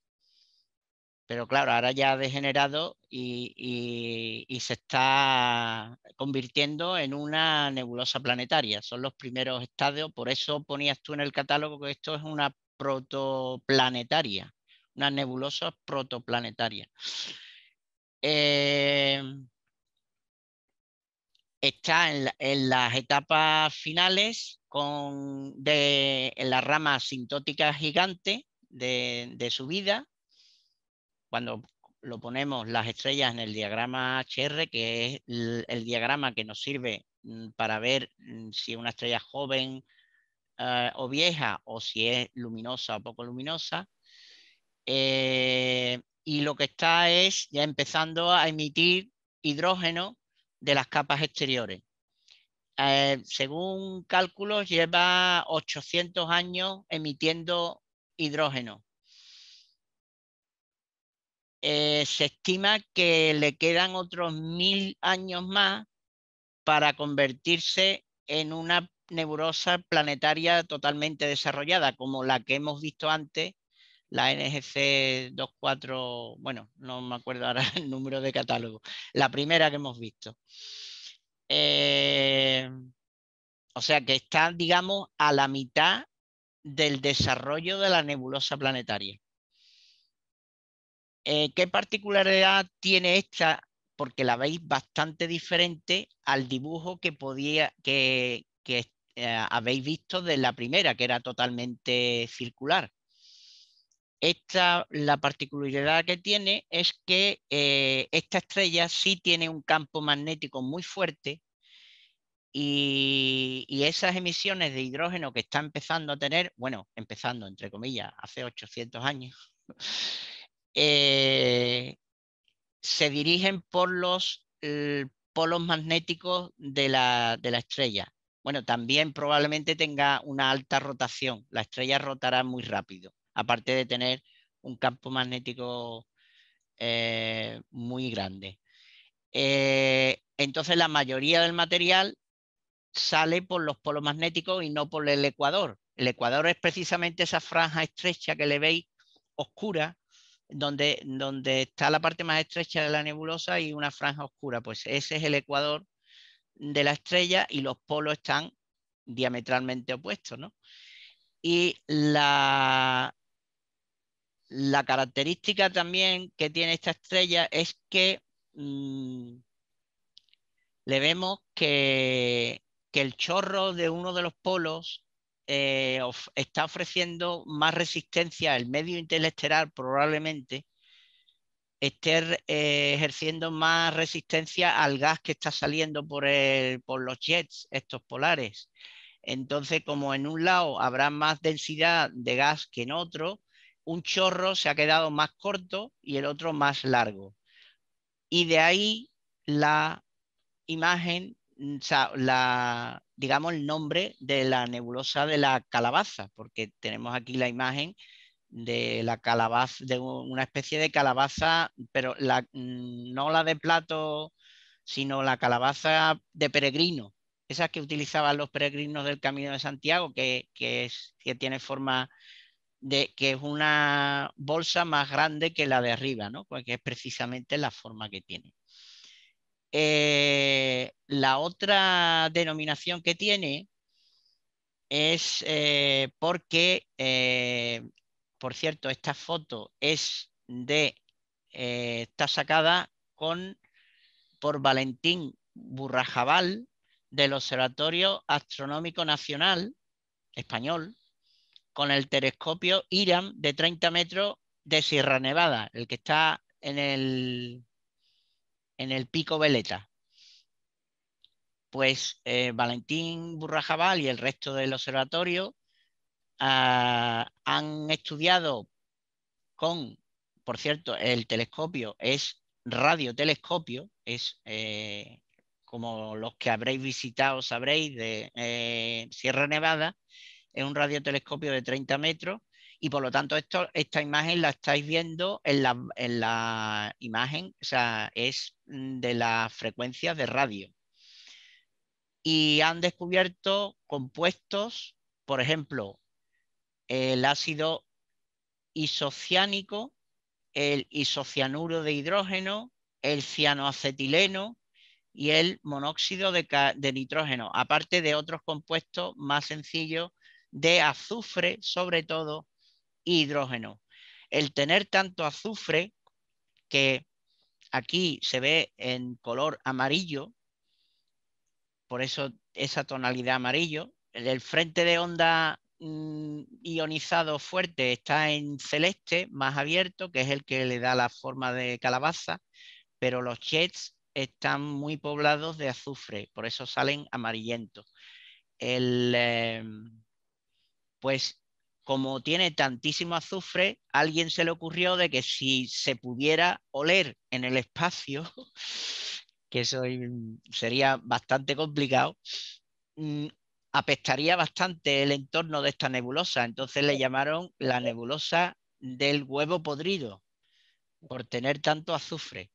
Pero claro, ahora ya ha degenerado y, se está convirtiendo en una nebulosa planetaria. Son los primeros estadios, por eso ponías tú en el catálogo que esto es una protoplanetaria, una nebulosa protoplanetaria. Eh, está en las etapas finales con, en la rama sintótica gigante de, su vida, cuando lo ponemos las estrellas en el diagrama HR, que es el, diagrama que nos sirve mm, para ver mm, si una estrella es joven ah, o vieja o si es luminosa o poco luminosa. Eh, y lo que está es ya empezando a emitir hidrógeno de las capas exteriores. Eh, según cálculos, lleva 800 años emitiendo hidrógeno. Eh, se estima que le quedan otros mil años más para convertirse en una nebulosa planetaria totalmente desarrollada, como la que hemos visto antes, la NGC 24, bueno, no me acuerdo ahora el número de catálogo, la primera que hemos visto. Eh, o sea que está, digamos, a la mitad del desarrollo de la nebulosa planetaria. Eh, ¿Qué particularidad tiene esta? Porque la veis bastante diferente al dibujo que, podía, que, eh, habéis visto de la primera, que era totalmente circular la particularidad que tiene es que eh, esta estrella sí tiene un campo magnético muy fuerte y, esas emisiones de hidrógeno que está empezando a tener, bueno, empezando entre comillas, hace 800 años, eh, se dirigen por los polos magnéticos de la, de la estrella. Bueno, también probablemente tenga una alta rotación, la estrella rotará muy rápido aparte de tener un campo magnético eh, muy grande. Eh, entonces la mayoría del material sale por los polos magnéticos y no por el ecuador. El ecuador es precisamente esa franja estrecha que le veis oscura, donde, donde está la parte más estrecha de la nebulosa y una franja oscura. Pues ese es el ecuador de la estrella y los polos están diametralmente opuestos, Y la, la característica también que tiene esta estrella es que mm, le vemos que, el chorro de uno de los polos eh, está ofreciendo más resistencia, el medio interestelar probablemente esté eh, ejerciendo más resistencia al gas que está saliendo por los jets, estos polares. Entonces, como en un lado habrá más densidad de gas que en otro, un chorro se ha quedado más corto y el otro más largo. Y de ahí la imagen, la, digamos el nombre de la nebulosa de la calabaza, porque tenemos aquí la imagen de la calabaza, de una especie de calabaza, pero mm, no la de plato, sino la calabaza de peregrino, esas que utilizaban los peregrinos del Camino de Santiago, es, que tiene forma de, que es una bolsa más grande que la de arriba, ¿no? porque es precisamente la forma que tiene. Eh, la otra denominación que tiene es eh, porque, eh, por cierto, esta foto es de, está sacada con, por Valentín Burrajabal del Observatorio Astronómico Nacional Español, con el telescopio IRAM de 30 metros de Sierra Nevada, el que está en el, en el pico Veleta. Pues eh, Valentín Burrajabal y el resto del observatorio ah, han estudiado con, por cierto, el telescopio es radiotelescopio, es eh, como los que habréis visitado sabréis de eh, Sierra Nevada, es un radiotelescopio de 30 metros y por lo tanto esta imagen la estáis viendo en la, imagen, o sea, es de las frecuencias de radio. Y han descubierto compuestos, por ejemplo, el ácido isociánico, el isocianuro de hidrógeno, el cianoacetileno y el monóxido de nitrógeno, aparte de otros compuestos más sencillos de azufre, sobre todo hidrógeno. El tener tanto azufre, que aquí se ve en color amarillo, por eso esa tonalidad amarillo, el frente de onda mm, ionizado fuerte está en celeste, más abierto, que es el que le da la forma de calabaza, pero los jets están muy poblados de azufre, por eso salen amarillentos. El, em, pues como tiene tantísimo azufre, a alguien se le ocurrió de que si se pudiera oler en el espacio, que eso sería bastante complicado, mm, apestaría bastante el entorno de esta nebulosa. Entonces le llamaron la nebulosa del huevo podrido, por tener tanto azufre.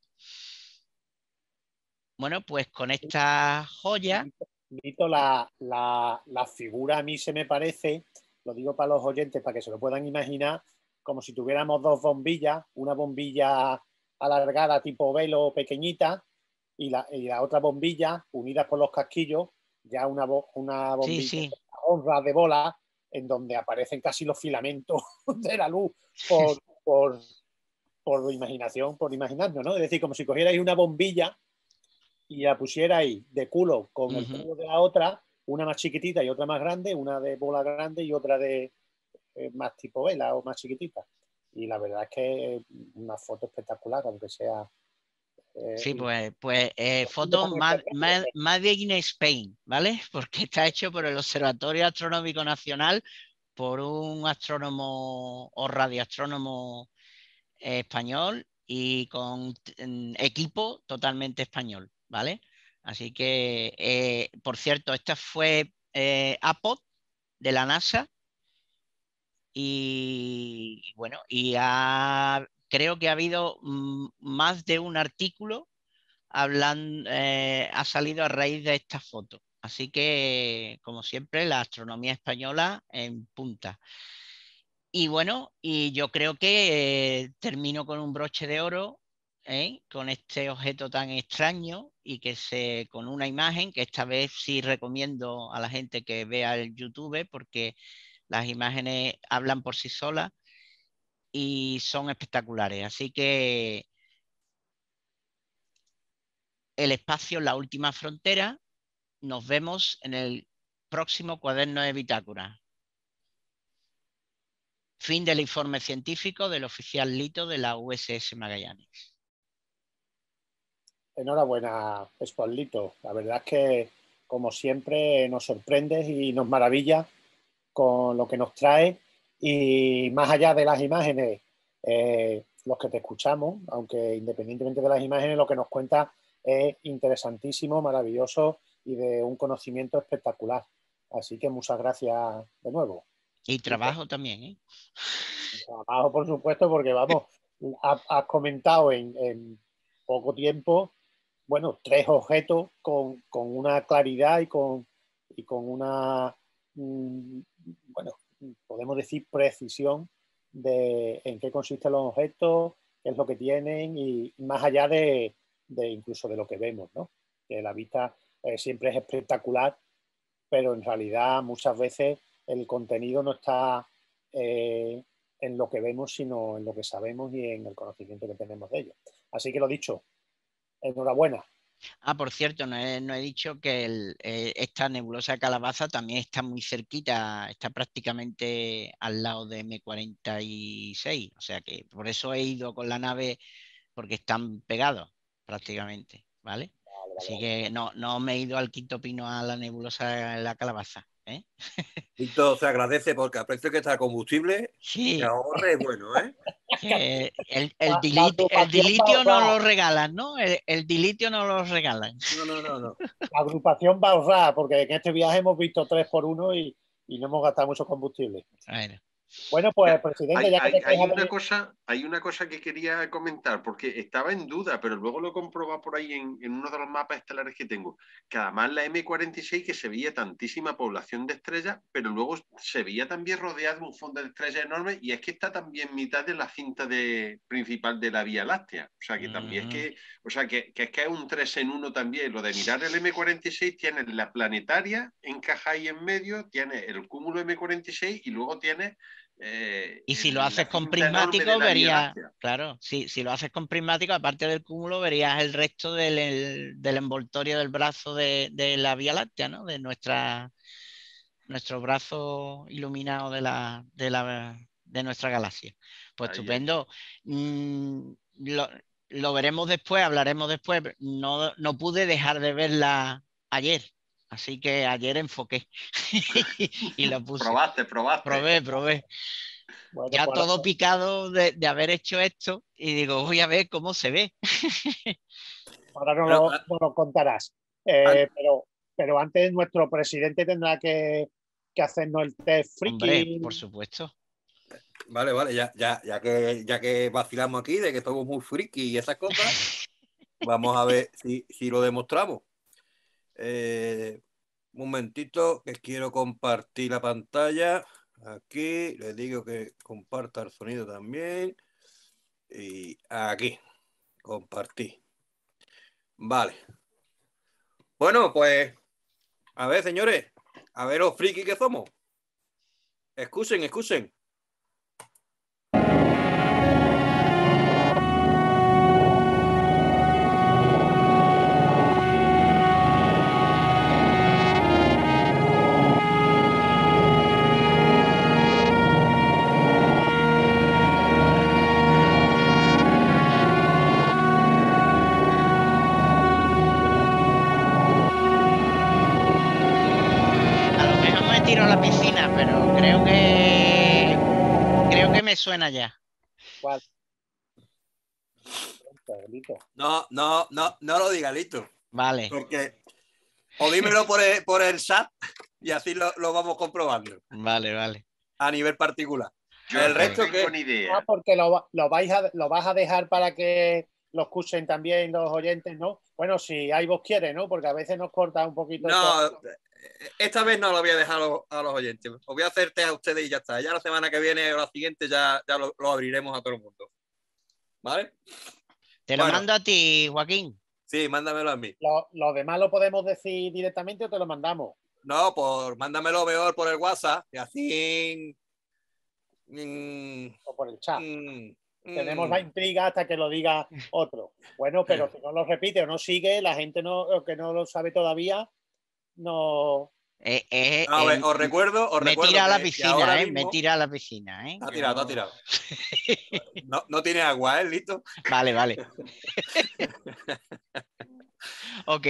Bueno, pues con esta joya... la figura a mí se me parece lo digo para los oyentes, para que se lo puedan imaginar, como si tuviéramos dos bombillas, una bombilla alargada tipo velo pequeñita y la, otra bombilla unida por los casquillos, ya una, una bombilla honra de bola en donde aparecen casi los filamentos de la luz por, por, imaginación, por imaginarnos, ¿no? Es decir, como si cogierais una bombilla y la pusierais de culo con el culo de la otra una más chiquitita y otra más grande, una de bola grande y otra de eh, más tipo vela o más chiquitita. Y la verdad es que es una foto espectacular, aunque sea... Eh, sí, pues, pues eh, foto más de in Spain, ¿vale? Porque está hecho por el Observatorio Astronómico Nacional, por un astrónomo o radioastrónomo español y con equipo totalmente español, ¿vale? Así que, eh, por cierto, esta fue eh, APOD de la NASA y bueno, y creo que ha habido mm, más de un artículo hablando, eh, ha salido a raíz de esta foto. Así que, como siempre, la astronomía española en punta. Y bueno, y yo creo que eh, termino con un broche de oro ¿eh? con este objeto tan extraño y que se con una imagen que esta vez sí recomiendo a la gente que vea el YouTube porque las imágenes hablan por sí solas y son espectaculares. Así que el espacio, la última frontera, nos vemos en el próximo cuaderno de bitácora. Fin del informe científico del oficial Lito de la USS Magallanes. Enhorabuena, Espolito. La verdad es que, como siempre, nos sorprendes y nos maravilla con lo que nos trae. Y más allá de las imágenes, eh, los que te escuchamos, aunque independientemente de las imágenes, lo que nos cuenta es interesantísimo, maravilloso y de un conocimiento espectacular. Así que muchas gracias de nuevo. Y trabajo también, ¿eh? Trabajo, por supuesto, porque vamos, has comentado en poco tiempo bueno, tres objetos con, una claridad y con, y con una, mm, bueno, podemos decir precisión de en qué consisten los objetos, qué es lo que tienen y más allá de, incluso de lo que vemos, ¿no? Que la vista eh, siempre es espectacular, pero en realidad muchas veces el contenido no está eh, en lo que vemos, sino en lo que sabemos y en el conocimiento que tenemos de ello. Así que lo dicho, enhorabuena. Ah, por cierto, no he, dicho que eh, esta nebulosa calabaza también está muy cerquita, está prácticamente al lado de M46, o sea que por eso he ido con la nave, porque están pegados prácticamente, ¿vale? Así que no, no me he ido al quinto pino a la nebulosa de la calabaza. Y ¿Eh? todo se agradece porque aprecio que está combustible, y ahorre es bueno, el, dilitio, no lo regalan, ¿no? El, dilitio no lo regalan. La agrupación va a ahorrar, porque en este viaje hemos visto tres por uno y, no hemos gastado mucho combustible. Bueno, pues, pues, presidente, hay, ya que una cosa, hay una cosa que quería comentar, porque estaba en duda, pero luego lo comproba por ahí en, uno de los mapas estelares que tengo, que además la M46 que se veía tantísima población de estrellas, pero luego se veía también rodeada de un fondo de estrellas enorme, y es que está también mitad de la cinta principal de la Vía Láctea. O sea que también es que, o sea que, que, es que es un 3 en 1 también. Lo de mirar el M46 tiene la planetaria, encaja ahí en medio, tiene el cúmulo M46 y luego tiene eh, y si lo haces con prismático, verías, claro, si, si lo haces con prismático, aparte del cúmulo, verías el resto del, envoltorio del brazo de, la Vía Láctea, ¿no? De nuestra, nuestro brazo iluminado de, la, de, nuestra galaxia. Pues estupendo. Mm, lo, veremos después, hablaremos después. No, no pude dejar de verla ayer. Así que ayer enfoqué y lo puse. Probaste, probaste. Probé, probé. ya pues, todo picado de, haber hecho esto y digo, voy a ver cómo se ve. Ahora no, lo, contarás. Eh, pero, antes nuestro presidente tendrá que, hacernos el test friki. por supuesto. Vale, vale, ya, ya, que, ya vacilamos aquí de que somos muy friki y esas cosas, vamos a ver si, lo demostramos. Eh, momentito que quiero compartir la pantalla. Aquí les digo que comparta el sonido también. Y aquí, compartí. Vale. Bueno, pues, a ver, señores, a ver los friki que somos. Excusen, excusen. pero creo que creo que me suena ya. ¿Cuál? No, no, no, no lo diga, Lito. Vale. Porque o dímelo por el, por el chat y así lo, vamos comprobando. Vale, vale. A nivel particular. el resto que... Ah, porque lo, lo, vais a, lo vas a dejar para que lo escuchen también los oyentes, ¿no? Bueno, si hay vos quieres, ¿no? Porque a veces nos corta un poquito. No, esta vez no lo voy a dejar a los, oyentes. Os voy a hacerte a ustedes y ya está. Ya la semana que viene o la siguiente ya, lo, abriremos a todo el mundo. ¿Vale? Te lo mando a ti, Joaquín. Sí, mándamelo a mí. Lo, demás lo podemos decir directamente o te lo mandamos. No, por mándamelo mejor por el WhatsApp y así. Mm. o por el chat. Mm. Tenemos mm. la intriga hasta que lo diga otro. Bueno, pero eh. si no lo repite o no sigue, la gente que no lo sabe todavía, no. Eh, eh, a ver, os recuerdo, me Tira a la piscina, eh, me tira a la piscina, ¿eh? Ha tirado, ha tirado. no, tiene agua, ¿eh? Listo. Vale, vale. ok.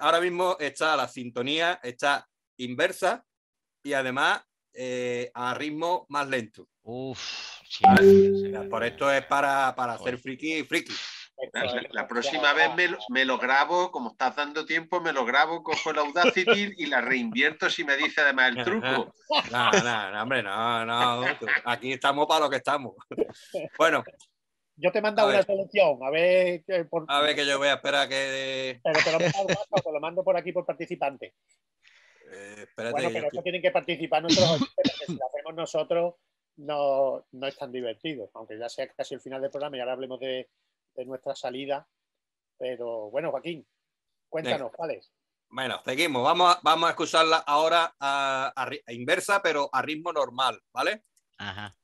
ahora mismo está la sintonía, está inversa y además eh, a ritmo más lento. Uf, ah. por esto es para, hacer friki friki. La, próxima vez me lo, grabo, como estás dando tiempo, me lo grabo, cojo el Audacity y la reinvierto si me dice además el truco. No, no, no hombre, no, no. Aquí estamos para lo que estamos. Bueno. Yo te mando una selección solución, a ver... Que yo voy a esperar que... Pero te lo mando por aquí por participante. Eh, bueno, pero eso tienen que participar nosotros, si lo hacemos nosotros no, no es tan divertido, aunque ya sea casi el final del programa y ahora hablemos de, nuestra salida. Pero bueno, Joaquín, cuéntanos, Bueno, seguimos. Vamos a, vamos a escucharla ahora a inversa, pero a ritmo normal, ¿vale? Ajá.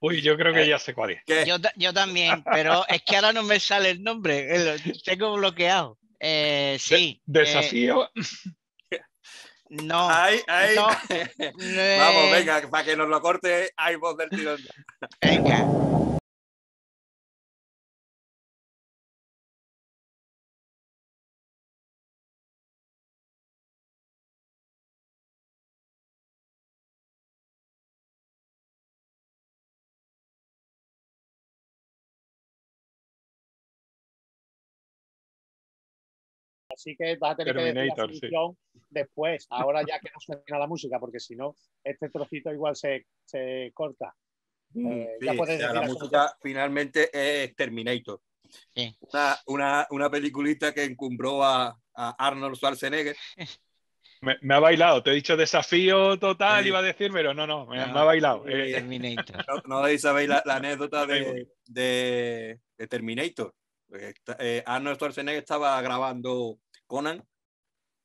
Uy, yo creo que eh, ya sé cuál es. Yo, también, pero es que ahora no me sale el nombre, eh, tengo bloqueado. Eh, sí. desafío. no, Vamos, venga, para que nos lo corte, hay voz del tirón. Venga. Así que vas a tener que decir la después, ahora ya que no termina la música, porque si no, este trocito igual se, corta. la, música finalmente es Terminator. Una, una, peliculita que encumbró a, Arnold Schwarzenegger. Me, ha bailado, te he dicho desafío total, iba a decir, pero no, no, me, ha bailado. Eh, Terminator. No, sabéis la, anécdota de Terminator. Eh, Arnold Schwarzenegger estaba grabando Conan,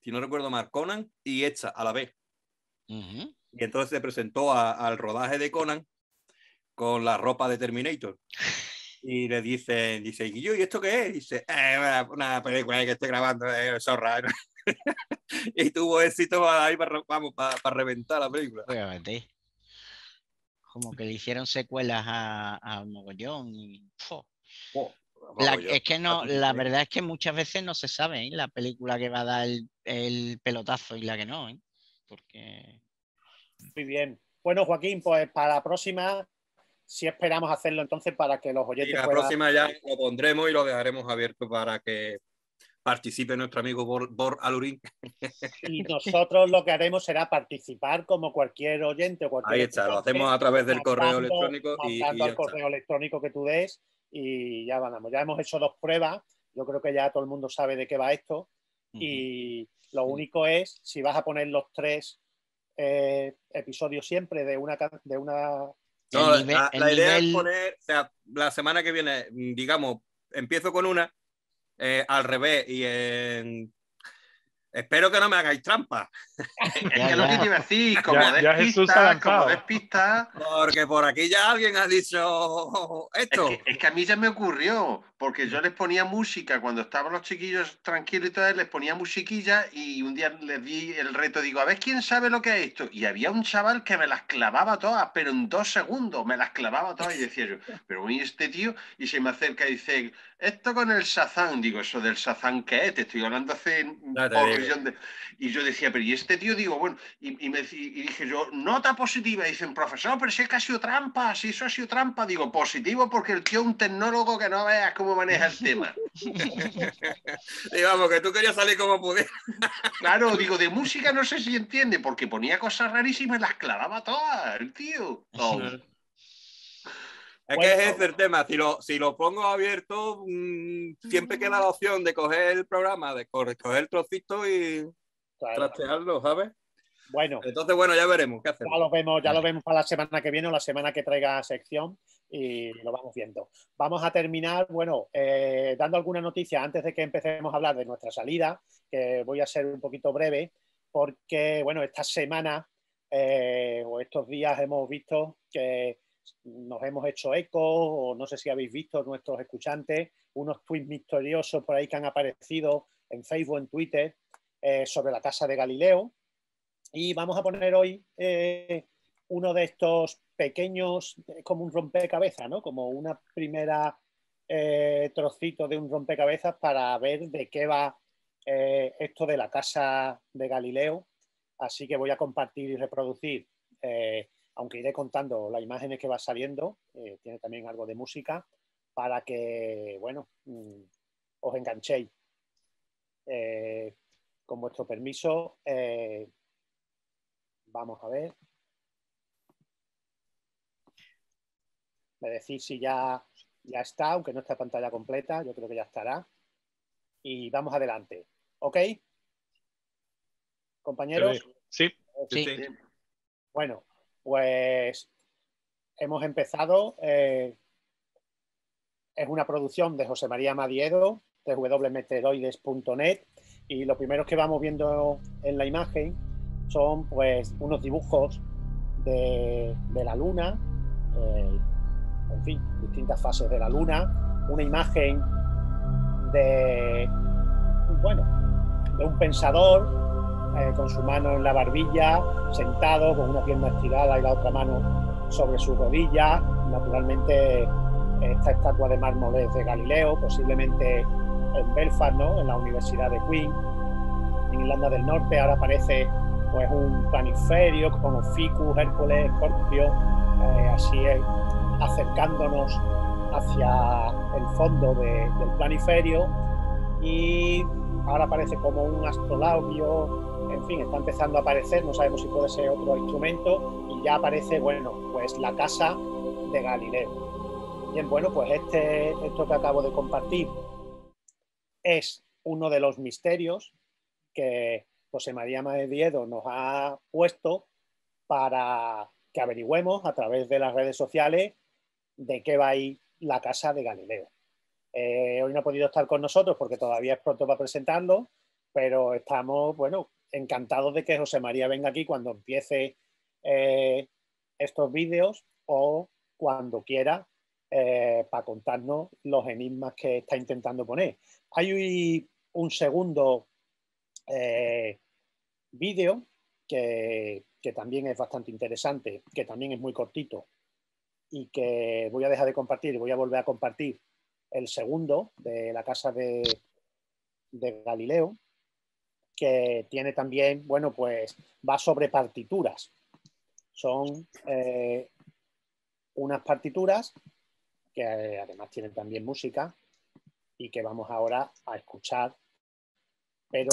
si no recuerdo mal, Conan y Echa a la vez. Y entonces se presentó al rodaje de Conan con la ropa de Terminator. Y le dice, dice, ¿y yo, ¿y esto qué es? dice, eh, una, película que estoy grabando, eh, es zorra. y tuvo éxito para, para, reventar la película. Como que le hicieron secuelas a, Mogollón y... La, es que no, la verdad es que muchas veces no se sabe ¿eh? la película que va a dar el, pelotazo y la que no, ¿eh? porque. Muy bien. Bueno, Joaquín, pues para la próxima, si esperamos hacerlo entonces para que los oyentes. Y la próxima ya lo pondremos y lo dejaremos abierto para que participe nuestro amigo Bor, Bor Alurín. Y nosotros lo que haremos será participar como cualquier oyente. Ahí está, lo hacemos a través del correo electrónico. Y, correo electrónico que tú des y ya vamos, ya hemos hecho dos pruebas, yo creo que ya todo el mundo sabe de qué va esto y lo único es si vas a poner los tres eh, episodios siempre de una... De una no, la, idea es poner, o sea, la semana que viene, mm, digamos, empiezo con una, eh, al revés y en Espero que no me hagáis trampa. es ya, que lo que quiero decir, como ya, Jesús como despista. Porque por aquí ya alguien ha dicho esto. Es que, es que, a mí ya me ocurrió porque yo les ponía música cuando estaban los chiquillos tranquilos y todo, les ponía musiquilla y un día les di el reto, digo, a ver quién sabe lo que es esto. Y había un chaval que me las clavaba todas, pero en dos segundos me las clavaba todas y decía yo, pero mire este tío, y se me acerca y dice, esto con el Sazán, digo, eso del Sazán que es, te estoy hablando hace no de... Y yo decía, pero y este tío, digo, bueno, y, me, y dije yo, nota positiva, y dicen, profesor, pero si es que ha sido trampa, si eso ha sido trampa, digo, positivo porque el tío es un tecnólogo que no veas como maneja el tema. Digamos que tú querías salir como pudieras. claro, digo, de música no sé si entiende, porque ponía cosas rarísimas y las clavaba todas, el tío. Es que ese el tema. Si lo, si lo pongo abierto, mm, siempre queda la opción de coger el programa, de coger, el trocito y trastearlo, ¿sabes? Bueno. Entonces, bueno, ya veremos qué hacemos. Ya lo vemos, ya lo vemos para la semana que viene o la semana que traiga sección y lo vamos viendo. Vamos a terminar, bueno, eh, dando alguna noticia antes de que empecemos a hablar de nuestra salida, que voy a ser un poquito breve, porque, bueno, esta semana eh, o estos días hemos visto que nos hemos hecho eco, o no sé si habéis visto nuestros escuchantes, unos tweets misteriosos por ahí que han aparecido en Facebook, en Twitter, eh, sobre la casa de Galileo. Y vamos a poner hoy uno de estos pequeños, eh, como un rompecabezas, ¿no? Como una primera eh, trocito de un rompecabezas para ver de qué va eh, esto de la casa de Galileo. Así que voy a compartir y reproducir, aunque iré contando las imágenes que va saliendo, tiene también algo de música, para que, bueno, mm, os enganchéis. con vuestro permiso, vamos a ver. Me decís si ya, ya está, aunque no está pantalla completa, yo creo que ya estará. Y vamos adelante. ¿Ok? Compañeros. Sí. Bueno, pues hemos empezado. Eh, es una producción de José María Madiedo, www.meteroides.net. Y lo primero que vamos viendo en la imagen son pues unos dibujos de, la luna, eh, en fin, distintas fases de la luna, una imagen de, bueno, de un pensador eh, con su mano en la barbilla, sentado con una pierna estirada y la otra mano sobre su rodilla. Naturalmente esta estatua de mármol es de Galileo, posiblemente en Belfast, ¿no? en la Universidad de Queen, en Irlanda del Norte. Ahora aparece pues, un planiferio con Ficus, Hércules, Escorpio, eh, así acercándonos hacia el fondo del planiferio y ahora parece como un astrolabio, en fin, está empezando a aparecer, no sabemos si puede ser otro instrumento y ya aparece, bueno, pues la casa de Galileo. Bien, bueno, pues este, esto que acabo de compartir es uno de los misterios que José María Madiedo nos ha puesto para que averigüemos a través de las redes sociales de qué va a la casa de Galileo. Eh, hoy no ha podido estar con nosotros porque todavía es pronto para presentarlo, pero estamos, bueno, encantados de que José María venga aquí cuando empiece eh, estos vídeos o cuando quiera eh, para contarnos los enigmas que está intentando poner. Hay un segundo vídeo que que también es bastante interesante, que también es muy cortito y que voy a dejar de compartir y voy a volver a compartir el segundo de la casa de, Galileo, que tiene también, bueno, pues va sobre partituras. Son eh, unas partituras que eh, además tienen también música y que vamos ahora a escuchar, pero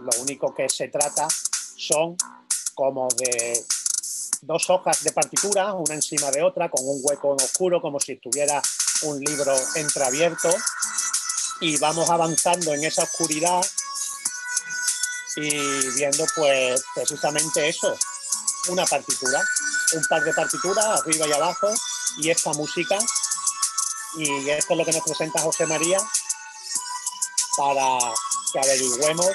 lo único que se trata son como de dos hojas de partitura, una encima de otra, con un hueco oscuro, como si estuviera un libro entreabierto. Y vamos avanzando en esa oscuridad y viendo pues precisamente eso, una partitura, un par de partituras arriba y abajo y esta música. Y esto es lo que nos presenta José María para que averigüemos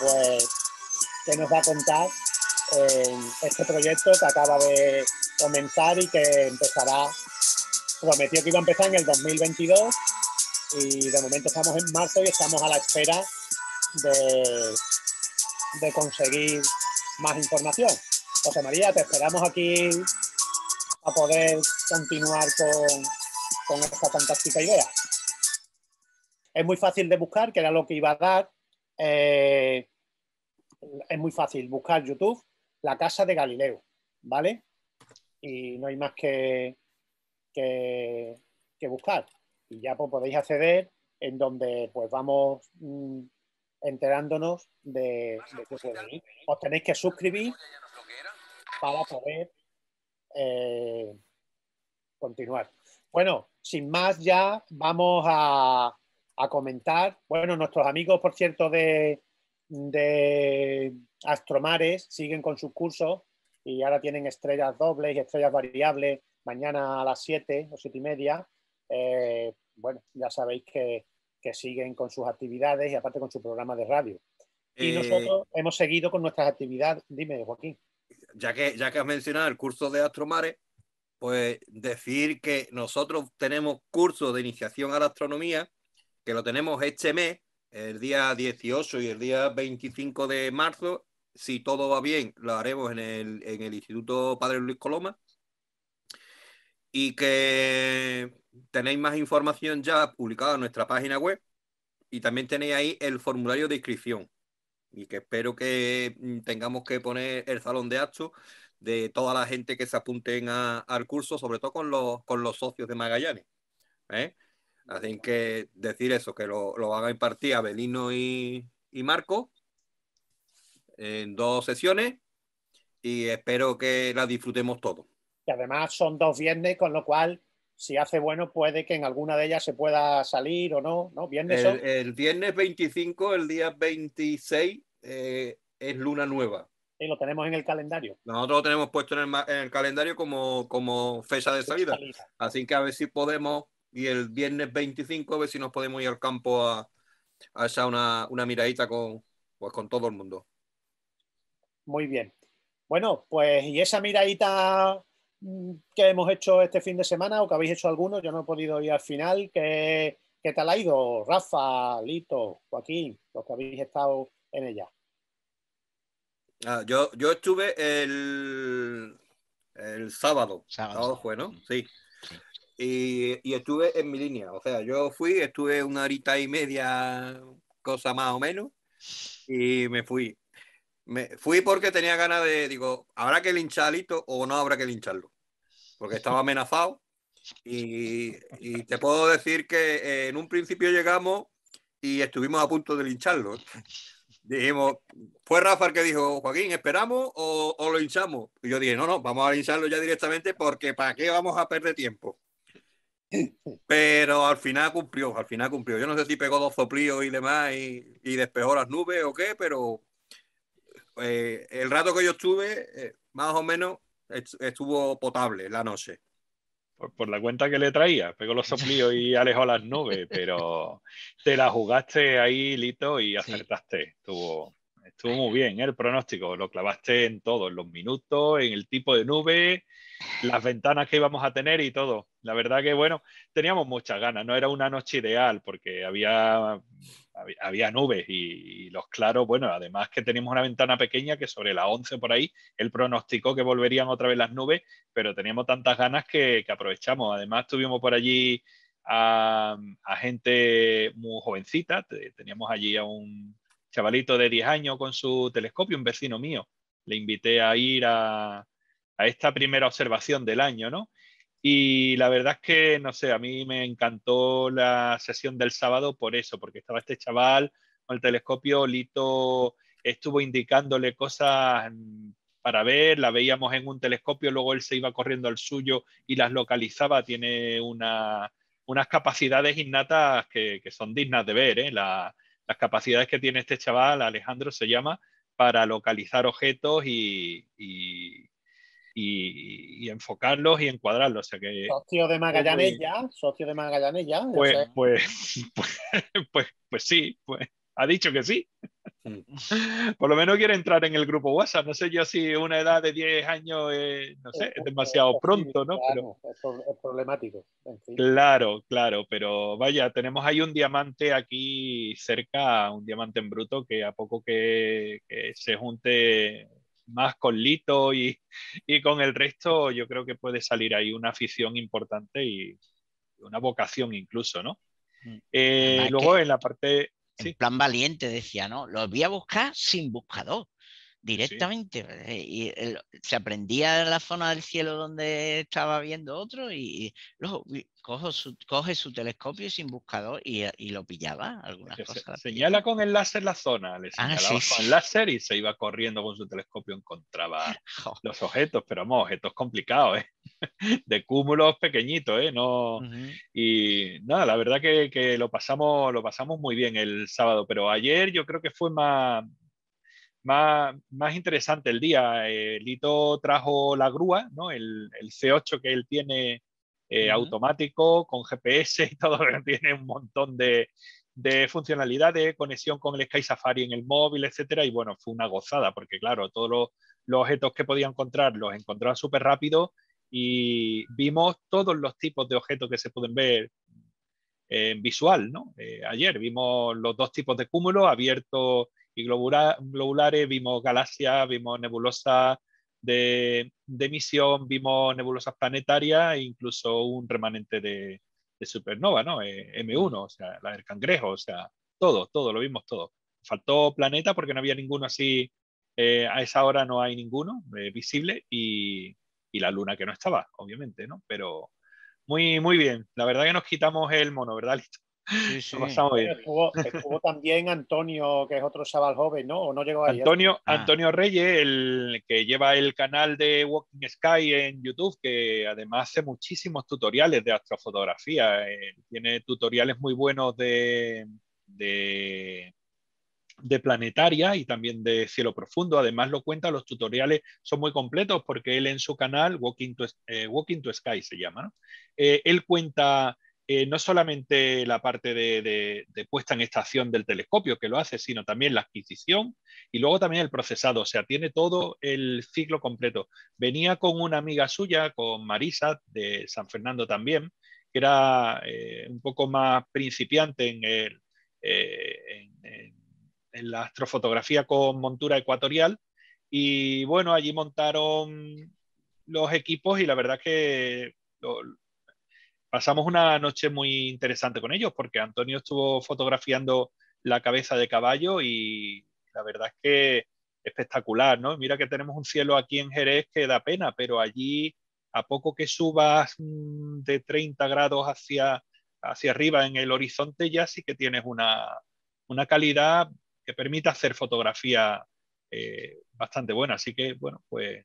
pues que nos va a contar eh, este proyecto que acaba de comenzar y que empezará, prometió que iba a empezar en el 2022 y de momento estamos en marzo y estamos a la espera de, de conseguir más información. José María, te esperamos aquí a poder continuar con, con esta fantástica idea. Es muy fácil de buscar, que era lo que iba a dar. Eh, es muy fácil buscar YouTube la casa de Galileo, ¿vale? Y no hay más que, que, buscar. Y ya pues, podéis acceder en donde pues vamos mm, enterándonos de, qué Os tenéis que suscribir para poder eh, continuar. Bueno, sin más ya vamos a comentar. Bueno, nuestros amigos, por cierto, de, de Astromares siguen con sus cursos y ahora tienen estrellas dobles y estrellas variables mañana a las 7 o 7 y media. Eh, bueno, ya sabéis que, siguen con sus actividades y aparte con su programa de radio. Y eh, nosotros hemos seguido con nuestras actividades. Dime, Joaquín. Ya que, ya que has mencionado el curso de Astromares, pues decir que nosotros tenemos curso de iniciación a la astronomía, que lo tenemos este mes, el día 18 y el día 25 de marzo. Si todo va bien, lo haremos en el, en el Instituto Padre Luis Coloma. Y que tenéis más información ya publicada en nuestra página web. Y también tenéis ahí el formulario de inscripción. Y que espero que mm, tengamos que poner el salón de actos de toda la gente que se apunten al curso, sobre todo con los, con los socios de Magallanes. ¿eh? Así que decir eso, que lo, haga van a impartir Abelino y, Marco en dos sesiones y espero que la disfrutemos todos. Y además son dos viernes, con lo cual, si hace bueno, puede que en alguna de ellas se pueda salir o no, ¿no? el, viernes 25, el día 26 eh, es luna nueva. Y lo tenemos en el calendario. Nosotros lo tenemos puesto en el, en el calendario como, como fecha de salida. Así que a ver si podemos y el viernes 25 a ver si nos podemos ir al campo a, a echar una, miradita con, pues, con todo el mundo. Muy bien. Bueno, pues y esa miradita mm, que hemos hecho este fin de semana o que habéis hecho algunos, yo no he podido ir al final, ¿qué, tal ha ido Rafa, Lito, Joaquín, los que habéis estado en ella? Ah, yo, estuve el, el sábado, sábado, sábado fue, ¿no? Mm. Sí y, estuve en mi línea. O sea, yo fui, estuve una horita y media, cosa más o menos, y me fui. Me fui porque tenía ganas de, digo, ¿habrá que lincharito o no habrá que lincharlo? Porque estaba amenazado. Y, te puedo decir que eh, en un principio llegamos y estuvimos a punto de lincharlo. Dijimos, fue Rafa el que dijo, Joaquín, ¿esperamos o, lo hinchamos? Y yo dije, no, no, vamos a lincharlo ya directamente porque ¿para qué vamos a perder tiempo? Pero al final cumplió, al final cumplió. Yo no sé si pegó dos soplíos y demás y, despejó las nubes o qué, pero eh, el rato que yo estuve, eh, más o menos, estuvo potable la noche. Por, la cuenta que le traía, pegó los soplíos y alejó las nubes, pero te la jugaste ahí, Lito, y acertaste. Estuvo, estuvo muy bien ¿eh? el pronóstico, lo clavaste en todo, en los minutos, en el tipo de nube, las ventanas que íbamos a tener y todo. La verdad que, bueno, teníamos muchas ganas. No era una noche ideal porque había, había, nubes y, los claros, bueno, además que teníamos una ventana pequeña que sobre las 11 por ahí, él pronosticó que volverían otra vez las nubes, pero teníamos tantas ganas que, aprovechamos. Además, tuvimos por allí a, gente muy jovencita. Teníamos allí a un chavalito de 10 años con su telescopio, un vecino mío. Le invité a ir a, a esta primera observación del año, ¿no? Y la verdad es que, no sé, a mí me encantó la sesión del sábado por eso, porque estaba este chaval con el telescopio, Lito estuvo indicándole cosas para ver, la veíamos en un telescopio, luego él se iba corriendo al suyo y las localizaba, tiene unas capacidades innatas que, son dignas de ver, ¿eh? las capacidades que tiene este chaval, Alejandro se llama, para localizar objetos y y, enfocarlos y encuadrarlos. sea que, socio de Magallanes ya, socio de Magallanes ya. Pues pues, pues, pues, pues, sí, pues ha dicho que sí. Por lo menos quiere entrar en el grupo WhatsApp. No sé yo si una edad de 10 años, no es demasiado pronto, ¿no? es problemático. Claro, claro, pero vaya, tenemos ahí un diamante aquí cerca, un diamante en bruto, que a poco que se junte más con Lito y, con el resto, yo creo que puede salir ahí una afición importante y una vocación incluso, ¿no? Mm. Eh, luego en la parte... el plan valiente decía, ¿no? Los voy a buscar sin buscador directamente. Y se aprendía la zona del cielo donde estaba viendo otro y, luego cojo su, coge su telescopio sin buscador y, eh, lo pillaba. Algunas señala con el láser la zona, le ah, señalaba con el láser y se iba corriendo con su telescopio, encontraba los objetos, pero vamos, objetos complicados, ¿eh? de cúmulos pequeñitos, ¿eh? No, Y nada, la verdad que, que lo, pasamos, lo pasamos muy bien el sábado, pero ayer yo creo que fue más más, más interesante el día. Eh, Lito trajo la grúa, ¿no? el, el C8 que él tiene eh, automático, con GPS y todo, tiene un montón de, de funcionalidades, conexión con el Sky Safari en el móvil, etcétera. Y bueno, fue una gozada, porque claro, todos los, objetos que podía encontrar los encontraba súper rápido y vimos todos los tipos de objetos que se pueden ver en visual, ¿no? Eh, ayer vimos los dos tipos de cúmulos, abiertos y globulares, vimos galaxias, vimos nebulosas de, emisión, vimos nebulosas planetarias e incluso un remanente de, supernova, ¿no? Eh, M1, o sea, la del cangrejo, o sea, todo, todo, lo vimos todo. Faltó planeta porque no había ninguno así, eh, a esa hora no hay ninguno eh, visible y, la luna que no estaba, obviamente, ¿no? Pero muy, muy bien, la verdad que nos quitamos el mono, ¿verdad, Listo? Sí, también Antonio, que es otro chaval joven, ¿no? ¿O no llegó Antonio, ah. Antonio Reyes, el que lleva el canal de Walking Sky en YouTube, que además hace muchísimos tutoriales de astrofotografía. Eh, tiene tutoriales muy buenos de, de, planetaria y también de cielo profundo. Además lo cuenta, los tutoriales son muy completos porque él en su canal, Walking to, eh, Walking to Sky se llama, eh, él cuenta eh, no solamente la parte de, puesta en estación del telescopio que lo hace, sino también la adquisición y luego también el procesado, o sea, tiene todo el ciclo completo. Venía con una amiga suya, con Marisa, de San Fernando también, que era eh, un poco más principiante en, el, eh, la astrofotografía con montura ecuatorial. Y bueno, allí montaron los equipos y la verdad que pasamos una noche muy interesante con ellos porque Antonio estuvo fotografiando la cabeza de caballo y la verdad es que espectacular, ¿no? Mira que tenemos un cielo aquí en Jerez que da pena, pero allí a poco que subas mm, de 30 grados hacia, hacia arriba en el horizonte ya sí que tienes una, calidad que permite hacer fotografía eh, bastante buena. Así que, bueno, pues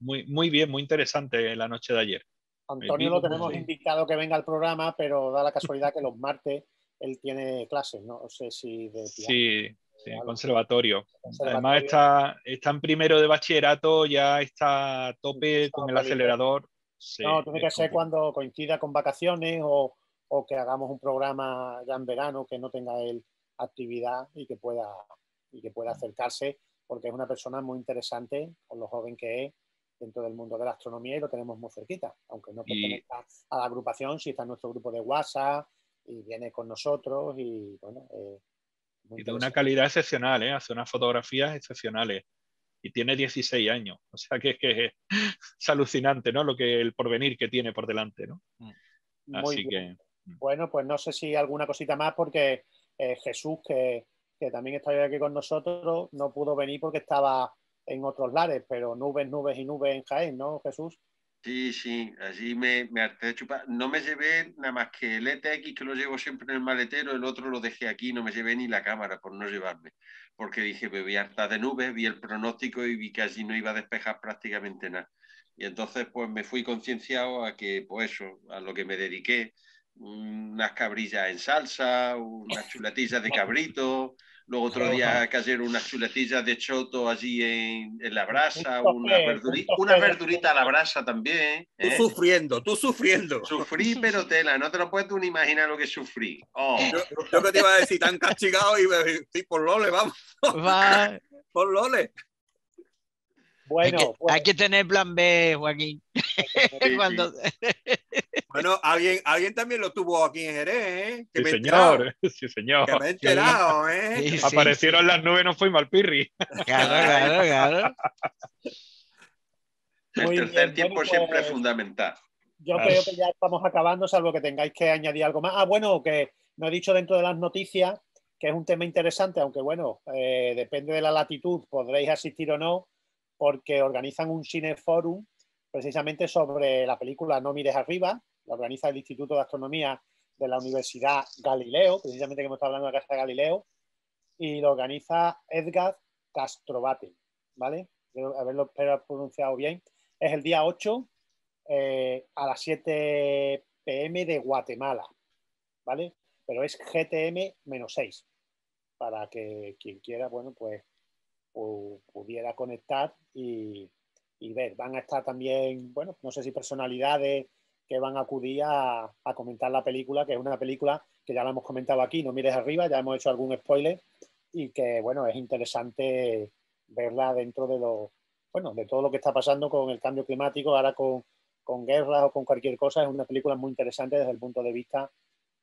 muy, muy bien, muy interesante la noche de ayer. Antonio lo tenemos indicado que venga al programa, pero da la casualidad que los martes él tiene clases, ¿no? sé si de Sí, sí conservatorio. Además está, está en primero de bachillerato, ya está a tope con el acelerador. no, tiene que ser cuando coincida con vacaciones o, que hagamos un programa ya en verano que no tenga él actividad y que pueda, y que pueda acercarse, porque es una persona muy interesante, con lo joven que es, dentro del mundo de la astronomía y lo tenemos muy cerquita, aunque no pertenezca a la agrupación, si está en nuestro grupo de WhatsApp y viene con nosotros y bueno. Eh, y de una calidad excepcional, ¿eh? hace unas fotografías excepcionales y tiene 16 años, o sea que, que es alucinante, ¿no? Lo que el porvenir que tiene por delante, ¿no? Mm. Así que mm. bueno, pues no sé si alguna cosita más porque eh, Jesús que, que también está aquí con nosotros no pudo venir porque estaba en otros lares, pero nubes, nubes y nubes en Jaén, ¿no, Jesús? Sí, sí, así me, me harté de chupar. No me llevé nada más que el ETX, que lo llevo siempre en el maletero, el otro lo dejé aquí, no me llevé ni la cámara por no llevarme, porque dije, me voy harta de nubes, vi el pronóstico y vi que allí no iba a despejar prácticamente nada. Y entonces pues me fui concienciado a que, pues eso, a lo que me dediqué, unas cabrillas en salsa, unas chuletillas de cabrito, Luego otro día cayeron unas chuletillas de choto allí en, en la brasa, una verdurita, una verdurita a la brasa también. Tú ¿eh? sufriendo, tú sufriendo. Sufrí, pero tela, no te lo puedes ni imaginar lo que sufrí. Oh. Yo, yo, te iba a decir, tan castigado y eh, sí, por lole, vamos. Por lole. Bueno, hay que, tener plan B, Joaquín. bueno, alguien, alguien también lo tuvo aquí en Jerez, ¿eh? señor. Eh, sí, señor. Que me he enterado, ¿eh? Aparecieron las nubes, no fui mal pirri. Claro, claro, claro. El tercer tiempo siempre es pues, fundamental. Yo ah. creo que ya estamos acabando, salvo que tengáis que añadir algo más. Ah, bueno, que me he dicho dentro de las noticias, que es un tema interesante, aunque bueno, eh, depende de la latitud, podréis asistir o no porque organizan un cineforum precisamente sobre la película No mires arriba, la organiza el Instituto de Astronomía de la Universidad Galileo, precisamente que hemos estado hablando de la Casa de Galileo, y lo organiza Edgar Castrobate, ¿vale? haberlo espero pronunciado bien. Es el día 8 eh, a las 7 pm de Guatemala, ¿vale? Pero es GTM-6, para que quien quiera, bueno, pues pudiera conectar y, ver. Van a estar también, bueno, no sé si personalidades que van a acudir a, comentar la película, que es una película que ya la hemos comentado aquí, no mires arriba, ya hemos hecho algún spoiler y que, bueno, es interesante verla dentro de lo, bueno, de todo lo que está pasando con el cambio climático, ahora con, con guerras o con cualquier cosa, es una película muy interesante desde el punto de vista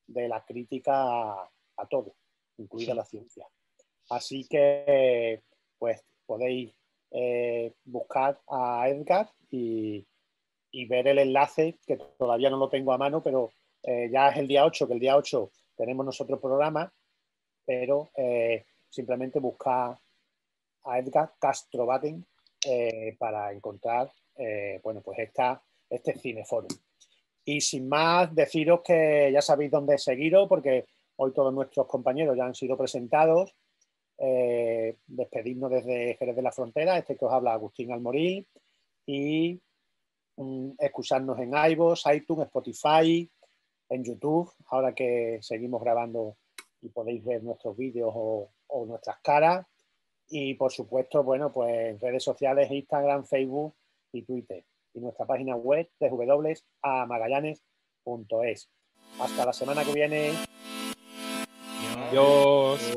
de la crítica a, todo, incluida la ciencia. Así que pues podéis eh, buscar a Edgar y, ver el enlace, que todavía no lo tengo a mano, pero eh, ya es el día 8, que el día 8 tenemos nosotros programa, pero eh, simplemente buscar a Edgar Castro Batten para encontrar, bueno, pues esta, este cineforum. Y sin más, deciros que ya sabéis dónde seguiros, porque hoy todos nuestros compañeros ya han sido presentados eh, despedirnos desde Jerez de la Frontera, este que os habla Agustín Almorí y mm, escucharnos en iVoox, iTunes, Spotify, en YouTube, ahora que seguimos grabando y podéis ver nuestros vídeos o, nuestras caras. Y por supuesto, bueno, pues redes sociales, Instagram, Facebook y Twitter. Y nuestra página web www.amagallanes.es. Hasta la semana que viene. Adiós.